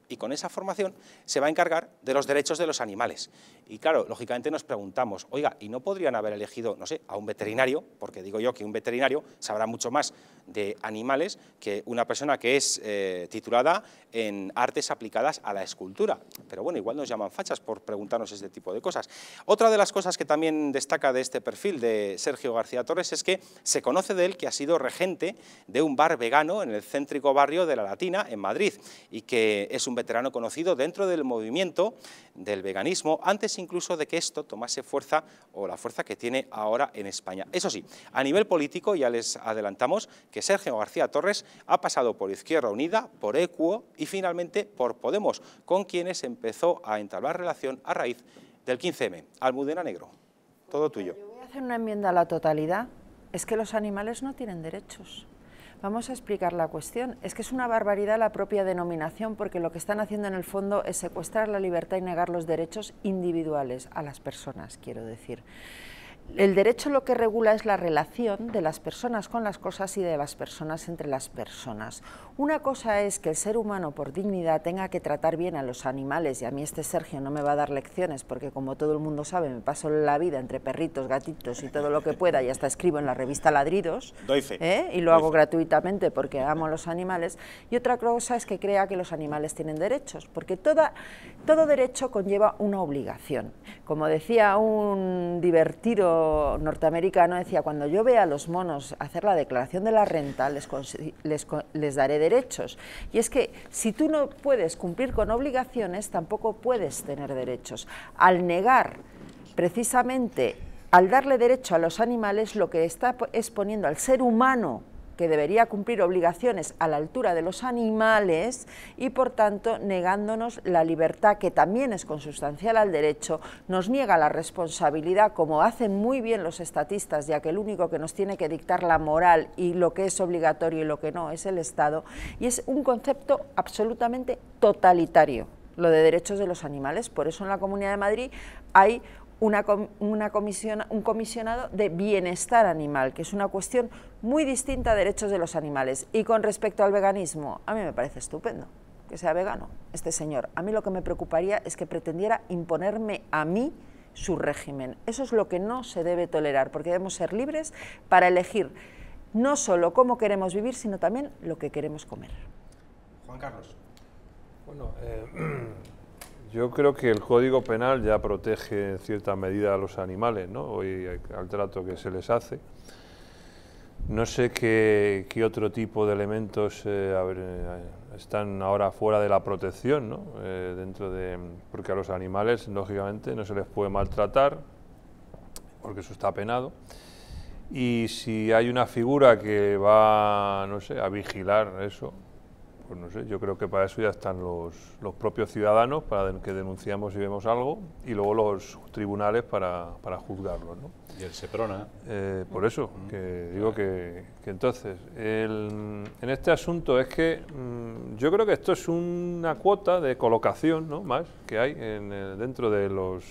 y con esa formación se va a encargar de los derechos de los animales. Y claro, lógicamente nos preguntamos, oiga, ¿y no podrían haber elegido, no sé, a un veterinario? Porque digo yo que un veterinario sabrá mucho más de animales que una persona que es eh, titulada en artes aplicadas a la escultura. Pero bueno, igual nos llaman fachas por preguntarnos este tipo de cosas. Otra de las cosas que también destaca de este perfil de Sergio García Torres es que se conoce de él que ha sido regente de un bar vegano en el céntrico barrio de La Latina, en Madrid, y que es un veterano conocido dentro del movimiento del veganismo, antes incluso de que esto tomase fuerza o la fuerza que tiene ahora en España. Eso sí, a nivel político ya les adelantamos que Sergio García Torres ha pasado por Izquierda Unida, por ECUO y finalmente por Podemos, con quienes empezó a entablar relación a raíz del 15M. Almudena Negro, todo tuyo. Yo voy a hacer una enmienda a la totalidad. Es que los animales no tienen derechos. Vamos a explicar la cuestión. Es que es una barbaridad la propia denominación porque lo que están haciendo en el fondo es secuestrar la libertad y negar los derechos individuales a las personas, quiero decir el derecho lo que regula es la relación de las personas con las cosas y de las personas entre las personas. Una cosa es que el ser humano por dignidad tenga que tratar bien a los animales y a mí este Sergio no me va a dar lecciones porque como todo el mundo sabe me paso la vida entre perritos, gatitos y todo lo que pueda y hasta escribo en la revista Ladridos ¿eh? y lo hago gratuitamente porque amo a los animales y otra cosa es que crea que los animales tienen derechos porque todo derecho conlleva una obligación. Como decía un divertido norteamericano decía, cuando yo vea a los monos hacer la declaración de la renta, les, les daré derechos. Y es que si tú no puedes cumplir con obligaciones, tampoco puedes tener derechos. Al negar precisamente, al darle derecho a los animales, lo que está exponiendo al ser humano que debería cumplir obligaciones a la altura de los animales y, por tanto, negándonos la libertad que también es consustancial al derecho, nos niega la responsabilidad, como hacen muy bien los estatistas, ya que el único que nos tiene que dictar la moral y lo que es obligatorio y lo que no es el Estado, y es un concepto absolutamente totalitario lo de derechos de los animales. Por eso en la Comunidad de Madrid hay una, una comisión un comisionado de bienestar animal, que es una cuestión muy distinta a derechos de los animales. Y con respecto al veganismo, a mí me parece estupendo que sea vegano este señor. A mí lo que me preocuparía es que pretendiera imponerme a mí su régimen. Eso es lo que no se debe tolerar, porque debemos ser libres para elegir no solo cómo queremos vivir, sino también lo que queremos comer. Juan Carlos. Bueno, eh, (clears throat) Yo creo que el Código Penal ya protege en cierta medida a los animales, ¿no? Hoy al trato que se les hace. No sé qué, otro tipo de elementos eh, eh, están ahora fuera de la protección, ¿no? Eh, dentro de, porque a los animales, lógicamente, no se les puede maltratar, porque eso está penado. Y si hay una figura que va, no sé, a vigilar eso, pues no sé, yo creo que para eso ya están los, los propios ciudadanos, para que denunciamos si vemos algo, y luego los tribunales para, para ¿no? Y el SEPRONA. Eh, por eso, mm. que digo que, entonces, el, en este asunto es que mm, yo creo que esto es una cuota de colocación ¿no? más que hay en dentro de los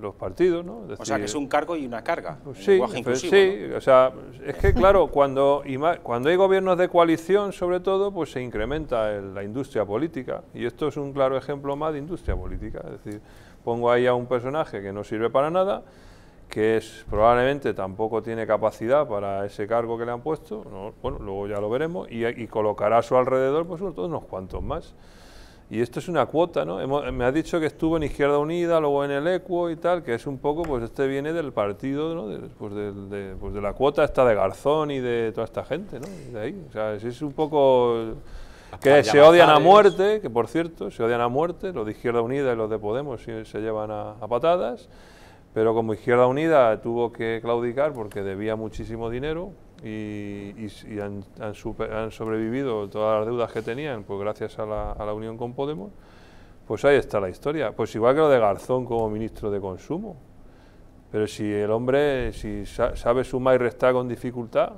los partidos. ¿no? o sea, que es un cargo y una carga. sí, pues sí o sea, es que claro, cuando, cuando hay gobiernos de coalición, sobre todo, pues se incrementa la industria política. Y esto es un claro ejemplo más de industria política. Es decir, pongo ahí a un personaje que no sirve para nada, que es probablemente tampoco tiene capacidad para ese cargo que le han puesto, bueno, luego ya lo veremos, y, y colocará a su alrededor pues unos cuantos más. Y esto es una cuota, ¿no? me ha dicho que estuvo en Izquierda Unida, luego en el Equo y tal, que es un poco, pues este viene del partido, ¿no? Pues, pues, de, la cuota esta de Garzón y de toda esta gente, ¿no? De ahí, o sea, es un poco... Que se odian a muerte, que por cierto, se odian a muerte, los de Izquierda Unida y los de Podemos se, llevan a patadas, pero como Izquierda Unida tuvo que claudicar porque debía muchísimo dinero, y, han, sobrevivido todas las deudas que tenían, pues gracias a la, unión con Podemos, pues ahí está la historia. Pues igual que lo de Garzón como ministro de Consumo. Pero si el hombre, si sabe sumar y restar con dificultad,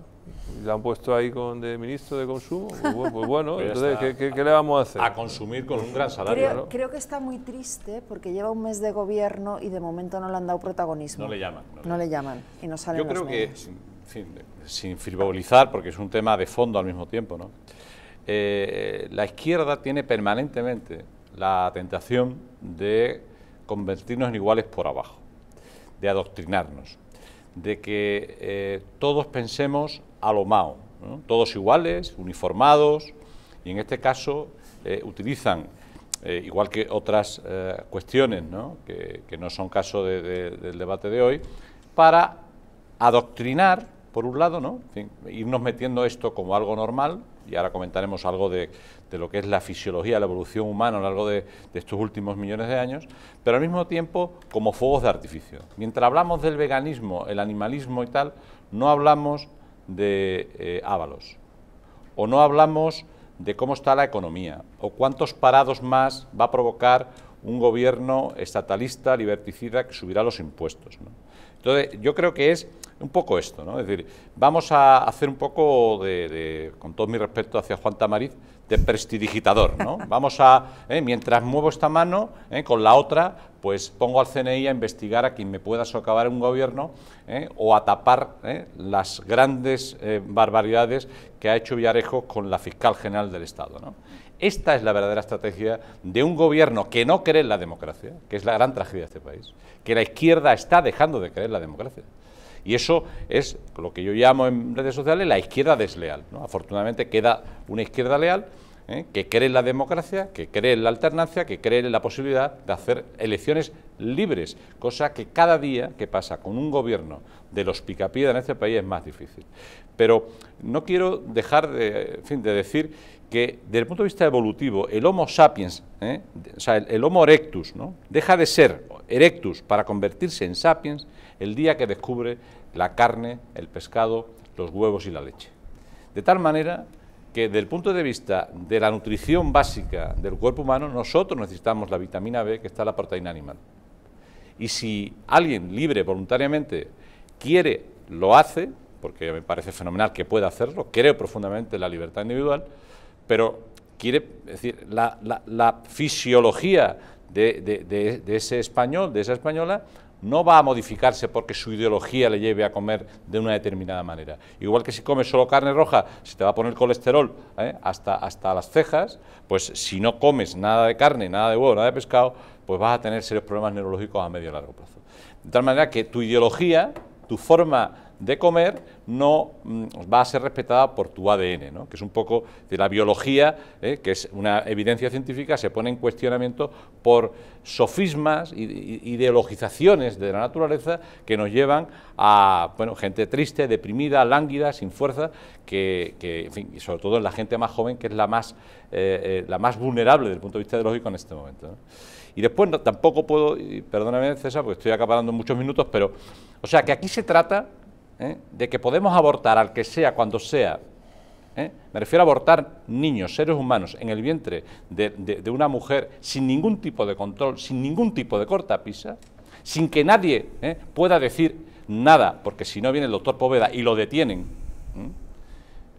y la han puesto ahí con de ministro de Consumo, pues, pues bueno, (laughs) pues entonces, ¿qué, le vamos a hacer? A consumir con un gran salario. Creo, que está muy triste porque lleva un mes de gobierno y de momento no le han dado protagonismo. No le llaman. No, le, llaman y no sale Yo creo que sin, sin frivolizar, porque es un tema de fondo al mismo tiempo, ¿no? Eh, la izquierda tiene permanentemente la tentación de convertirnos en iguales por abajo, de adoctrinarnos, de que eh, todos pensemos a lo Mao, todos iguales, uniformados, y en este caso eh, utilizan, igual que otras cuestiones Que, no son caso del debate de hoy, para adoctrinar por un lado, ¿no? irnos metiendo esto como algo normal, y ahora comentaremos algo de, lo que es la fisiología, la evolución humana a lo largo de, estos últimos millones de años, pero al mismo tiempo como fuegos de artificio. Mientras hablamos del veganismo, el animalismo y tal, no hablamos de eh, Ávalos. o no hablamos de cómo está la economía, o cuántos parados más va a provocar un gobierno estatalista, liberticida, que subirá los impuestos. Entonces, yo creo que es un poco esto, ¿no? Es decir, vamos a hacer un poco de, con todo mi respeto hacia Juan Tamariz, de prestidigitador, ¿no? (laughs) Vamos a, ¿eh? mientras muevo esta mano, ¿eh? con la otra, pues pongo al CNI a investigar a quien me pueda socavar un gobierno ¿eh? o a tapar las grandes barbaridades que ha hecho Villarejo con la fiscal general del Estado, ¿no? Esta es la verdadera estrategia de un gobierno que no cree en la democracia, que es la gran tragedia de este país, que la izquierda está dejando de creer en la democracia. Y eso es lo que yo llamo en redes sociales la izquierda desleal. Afortunadamente queda una izquierda leal ¿eh? que cree en la democracia, que cree en la alternancia, que cree en la posibilidad de hacer elecciones libres, cosa que cada día que pasa con un gobierno de los picapiedra en este país es más difícil. Pero no quiero dejar fin, de decir que desde el punto de vista evolutivo, el Homo sapiens, ¿eh? o sea, el, Homo erectus, ¿no? deja de ser erectus para convertirse en sapiens el día que descubre la carne, el pescado, los huevos y la leche. De tal manera que desde el punto de vista de la nutrición básica del cuerpo humano, nosotros necesitamos la vitamina B que está en la proteína animal. Y si alguien libre, voluntariamente, quiere, lo hace, porque me parece fenomenal que pueda hacerlo, creo profundamente en la libertad individual, pero quiere decir, la, fisiología de, ese español, de esa española, no va a modificarse porque su ideología le lleve a comer de una determinada manera. Igual que si comes solo carne roja, se te va a poner colesterol ¿eh? hasta, hasta las cejas, pues si no comes nada de carne, nada de huevo, nada de pescado, pues vas a tener serios problemas neurológicos a medio y largo plazo. De tal manera que tu ideología, tu forma de comer no mm, va a ser respetada por tu ADN, que es un poco de la biología, ¿eh? que es una evidencia científica, se pone en cuestionamiento por sofismas, ideologizaciones de la naturaleza que nos llevan a bueno, gente triste, deprimida, lánguida, sin fuerza, que, en fin, y sobre todo en la gente más joven, que es la más, eh, eh, la más vulnerable desde el punto de vista ideológico en este momento. Y después tampoco puedo, perdóname César, porque estoy acaparando muchos minutos, pero, o sea, que aquí se trata ¿eh? de que podemos abortar al que sea, cuando sea, ¿eh? me refiero a abortar niños, seres humanos, en el vientre de, una mujer sin ningún tipo de control, sin ningún tipo de cortapisa, sin que nadie ¿eh? pueda decir nada, porque si no viene el doctor Poveda y lo detienen,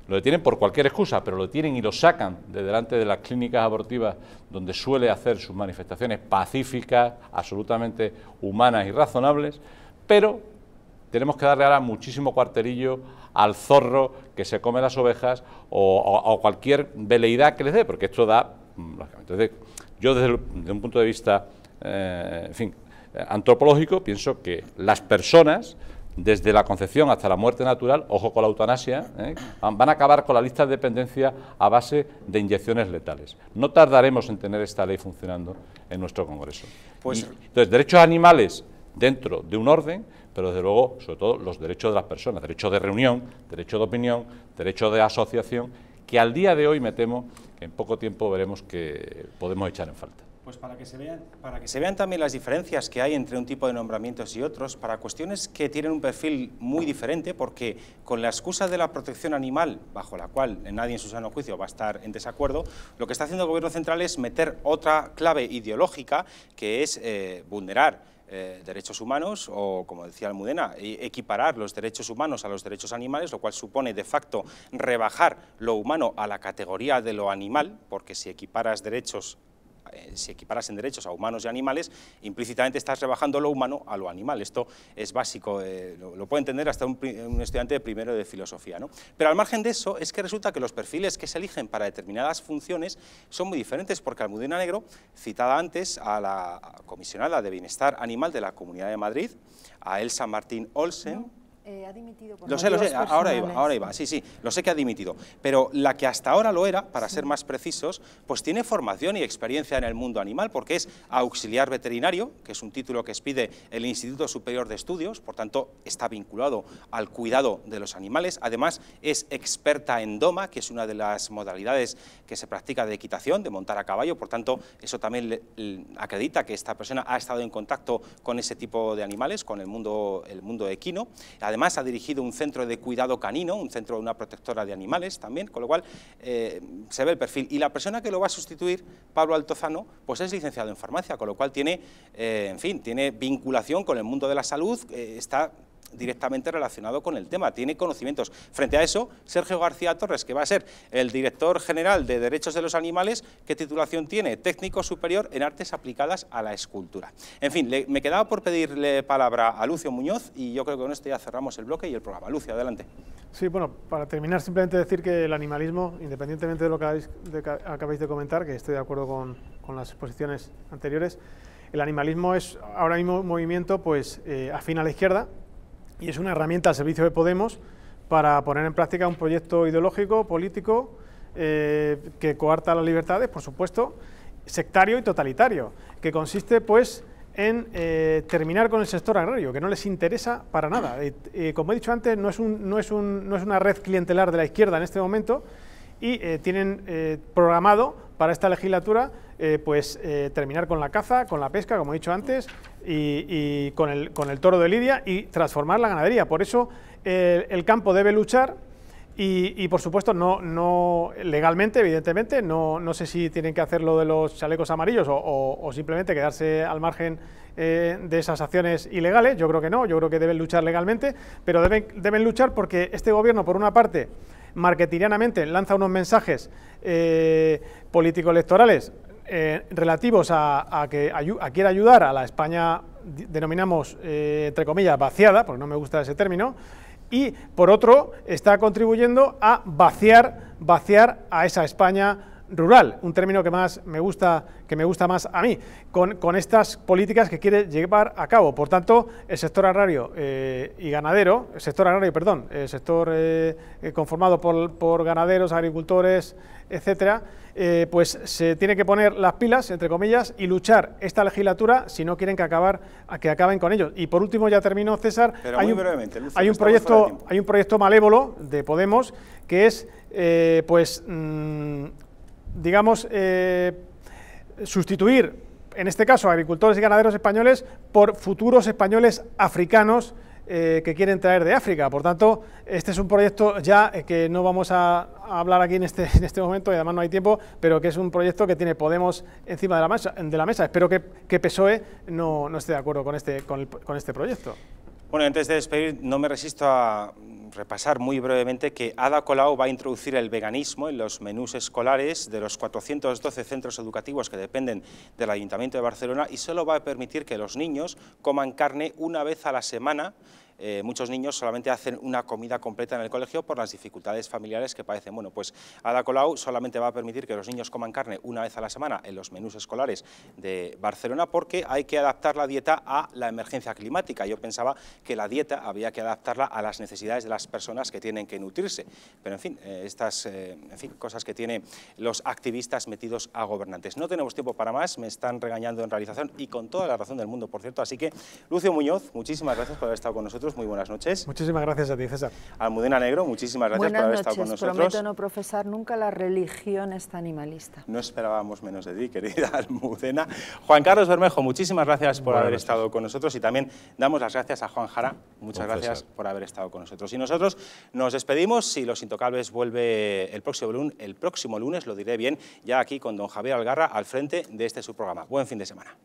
lo detienen por cualquier excusa, pero lo detienen y lo sacan de delante de las clínicas abortivas donde suele hacer sus manifestaciones pacíficas, absolutamente humanas y razonables, pero tenemos que darle ahora muchísimo cuarterillo al zorro que se come las ovejas o, cualquier veleidad que les dé, porque esto da... Mm, entonces, yo desde, un punto de vista, eh, eh, antropológico, pienso que las personas, desde la concepción hasta la muerte natural, ojo con la eutanasia, eh, van a acabar con la lista de dependencia a base de inyecciones letales. No tardaremos en tener esta ley funcionando en nuestro Congreso. Pues, entonces, derechos animales dentro de un orden pero desde luego, sobre todo, los derechos de las personas, derecho de reunión, derecho de opinión, derecho de asociación, que al día de hoy me temo que en poco tiempo veremos que podemos echar en falta. Pues para que, se vean, para que se vean también las diferencias que hay entre un tipo de nombramientos y otros, para cuestiones que tienen un perfil muy diferente, porque con la excusa de la protección animal, bajo la cual nadie en su sano juicio va a estar en desacuerdo, lo que está haciendo el Gobierno Central es meter otra clave ideológica, que es eh, vulnerar eh, derechos humanos o, como decía Almudena, e, equiparar los derechos humanos a los derechos animales, lo cual supone de facto rebajar lo humano a la categoría de lo animal, porque si equiparas derechos eh, si equiparas en derechos a humanos y animales, implícitamente estás rebajando lo humano a lo animal. Esto es básico, eh, lo, puede entender hasta un, estudiante de primero de filosofía. ¿no? Pero al margen de eso, es que resulta que los perfiles que se eligen para determinadas funciones son muy diferentes, porque Almudena Negro, citada antes a la comisionada de Bienestar Animal de la Comunidad de Madrid, a Elsa Martín Olsen, eh, ha dimitido Lo sé, lo sé, ahora iba, ahora iba, sí, sí, lo sé que ha dimitido. Pero la que hasta ahora lo era, para ser más precisos, pues tiene formación y experiencia en el mundo animal, porque es auxiliar veterinario, que es un título que expide el Instituto Superior de Estudios, por tanto, está vinculado al cuidado de los animales. Además, es experta en doma, que es una de las modalidades que se practica de equitación, de montar a caballo, por tanto, eso también acredita que esta persona ha estado en contacto con ese tipo de animales, con el mundo, el mundo equino además ha dirigido un centro de cuidado canino, un centro de una protectora de animales también, con lo cual eh, se ve el perfil. Y la persona que lo va a sustituir, Pablo Altozano, pues es licenciado en farmacia, con lo cual tiene, eh, en fin, tiene vinculación con el mundo de la salud, eh, está directamente relacionado con el tema, tiene conocimientos. Frente a eso, Sergio García Torres, que va a ser el director general de Derechos de los Animales, ¿qué titulación tiene? Técnico superior en artes aplicadas a la escultura. En fin, me quedaba por pedirle palabra a Lucio Muñoz y yo creo que con esto ya cerramos el bloque y el programa. Lucio, adelante. Sí, bueno, para terminar simplemente decir que el animalismo, independientemente de lo que acabéis de, acabáis de comentar, que estoy de acuerdo con, las exposiciones anteriores, el animalismo es ahora mismo un movimiento pues, eh, afín a la izquierda, y es una herramienta al servicio de Podemos para poner en práctica un proyecto ideológico, político, eh, que coarta las libertades, por supuesto, sectario y totalitario, que consiste pues en eh, terminar con el sector agrario, que no les interesa para nada. como he dicho antes, no es, no, es no es, una red clientelar de la izquierda en este momento y eh, tienen programado para esta legislatura eh, pues eh, terminar con la caza, con la pesca, como he dicho antes, y, con, el, con, el, toro de Lidia y transformar la ganadería. Por eso eh, el campo debe luchar y, por supuesto, no, no legalmente, evidentemente, no, sé si tienen que hacer lo de los chalecos amarillos o, simplemente quedarse al margen de esas acciones ilegales. Yo creo que no, yo creo que deben luchar legalmente, pero deben, deben luchar porque este gobierno, por una parte, marketerianamente lanza unos mensajes político-electorales eh, relativos a, que quiere ayudar a la España, denominamos, eh, entre comillas, vaciada, porque no me gusta ese término, y por otro está contribuyendo a vaciar, vaciar a esa España rural, un término que más me gusta, que me gusta más a mí, con, estas políticas que quiere llevar a cabo. Por tanto, el sector agrario eh, y ganadero, el sector agrario, perdón, el sector conformado por, por, ganaderos, agricultores, etcétera, eh, pues se tiene que poner las pilas, entre comillas, y luchar esta legislatura si no quieren que, acabar, que acaben con ellos. Y por último, ya termino, César, hay, un, hay, un proyecto, hay un proyecto malévolo de Podemos que es, eh, pues, mm, digamos, eh, sustituir, en este caso, agricultores y ganaderos españoles por futuros españoles africanos eh, que quieren traer de África. Por tanto, este es un proyecto ya eh, que no vamos a, hablar aquí en este, (laughs) en este momento, y además no hay tiempo, pero que es un proyecto que tiene Podemos encima de la mesa. Espero que, PSOE e no, esté de acuerdo con este, con, con este proyecto. Bueno, antes de despedir, no me resisto a repasar muy brevemente que Ada Colau va a introducir el veganismo en los menús escolares de los 412 centros educativos que dependen del Ayuntamiento de Barcelona y solo va a permitir que los niños coman carne una vez a la semana eh, muchos niños solamente hacen una comida completa en el colegio por las dificultades familiares que padecen. Bueno, pues Ada Colau solamente va a permitir que los niños coman carne una vez a la semana en los menús escolares de Barcelona porque hay que adaptar la dieta a la emergencia climática. Yo pensaba que la dieta había que adaptarla a las necesidades de las personas que tienen que nutrirse. Pero, en fin, eh, estas eh, cosas que tienen los activistas metidos a gobernantes. No tenemos tiempo para más, me están regañando en realización y con toda la razón del mundo, por cierto. Así que, Lucio Muñoz, muchísimas gracias por haber estado con nosotros. Muy buenas noches. Muchísimas gracias a ti, César. Almudena Negro, muchísimas gracias por haber estado con nosotros. Prometo no profesar nunca la religión esta animalista. No esperábamos menos de ti, (laughs) querida Almudena. Juan Carlos Bermejo, muchísimas gracias por haber estado con nosotros y también damos las gracias a Juan Jara. Muchas gracias por haber estado con nosotros. Y nosotros nos despedimos. Si Los Intocables vuelve el próximo lunes, el próximo lunes lo diré bien, ya aquí con don Javier Algarra al frente de este su programa. Buen fin de semana.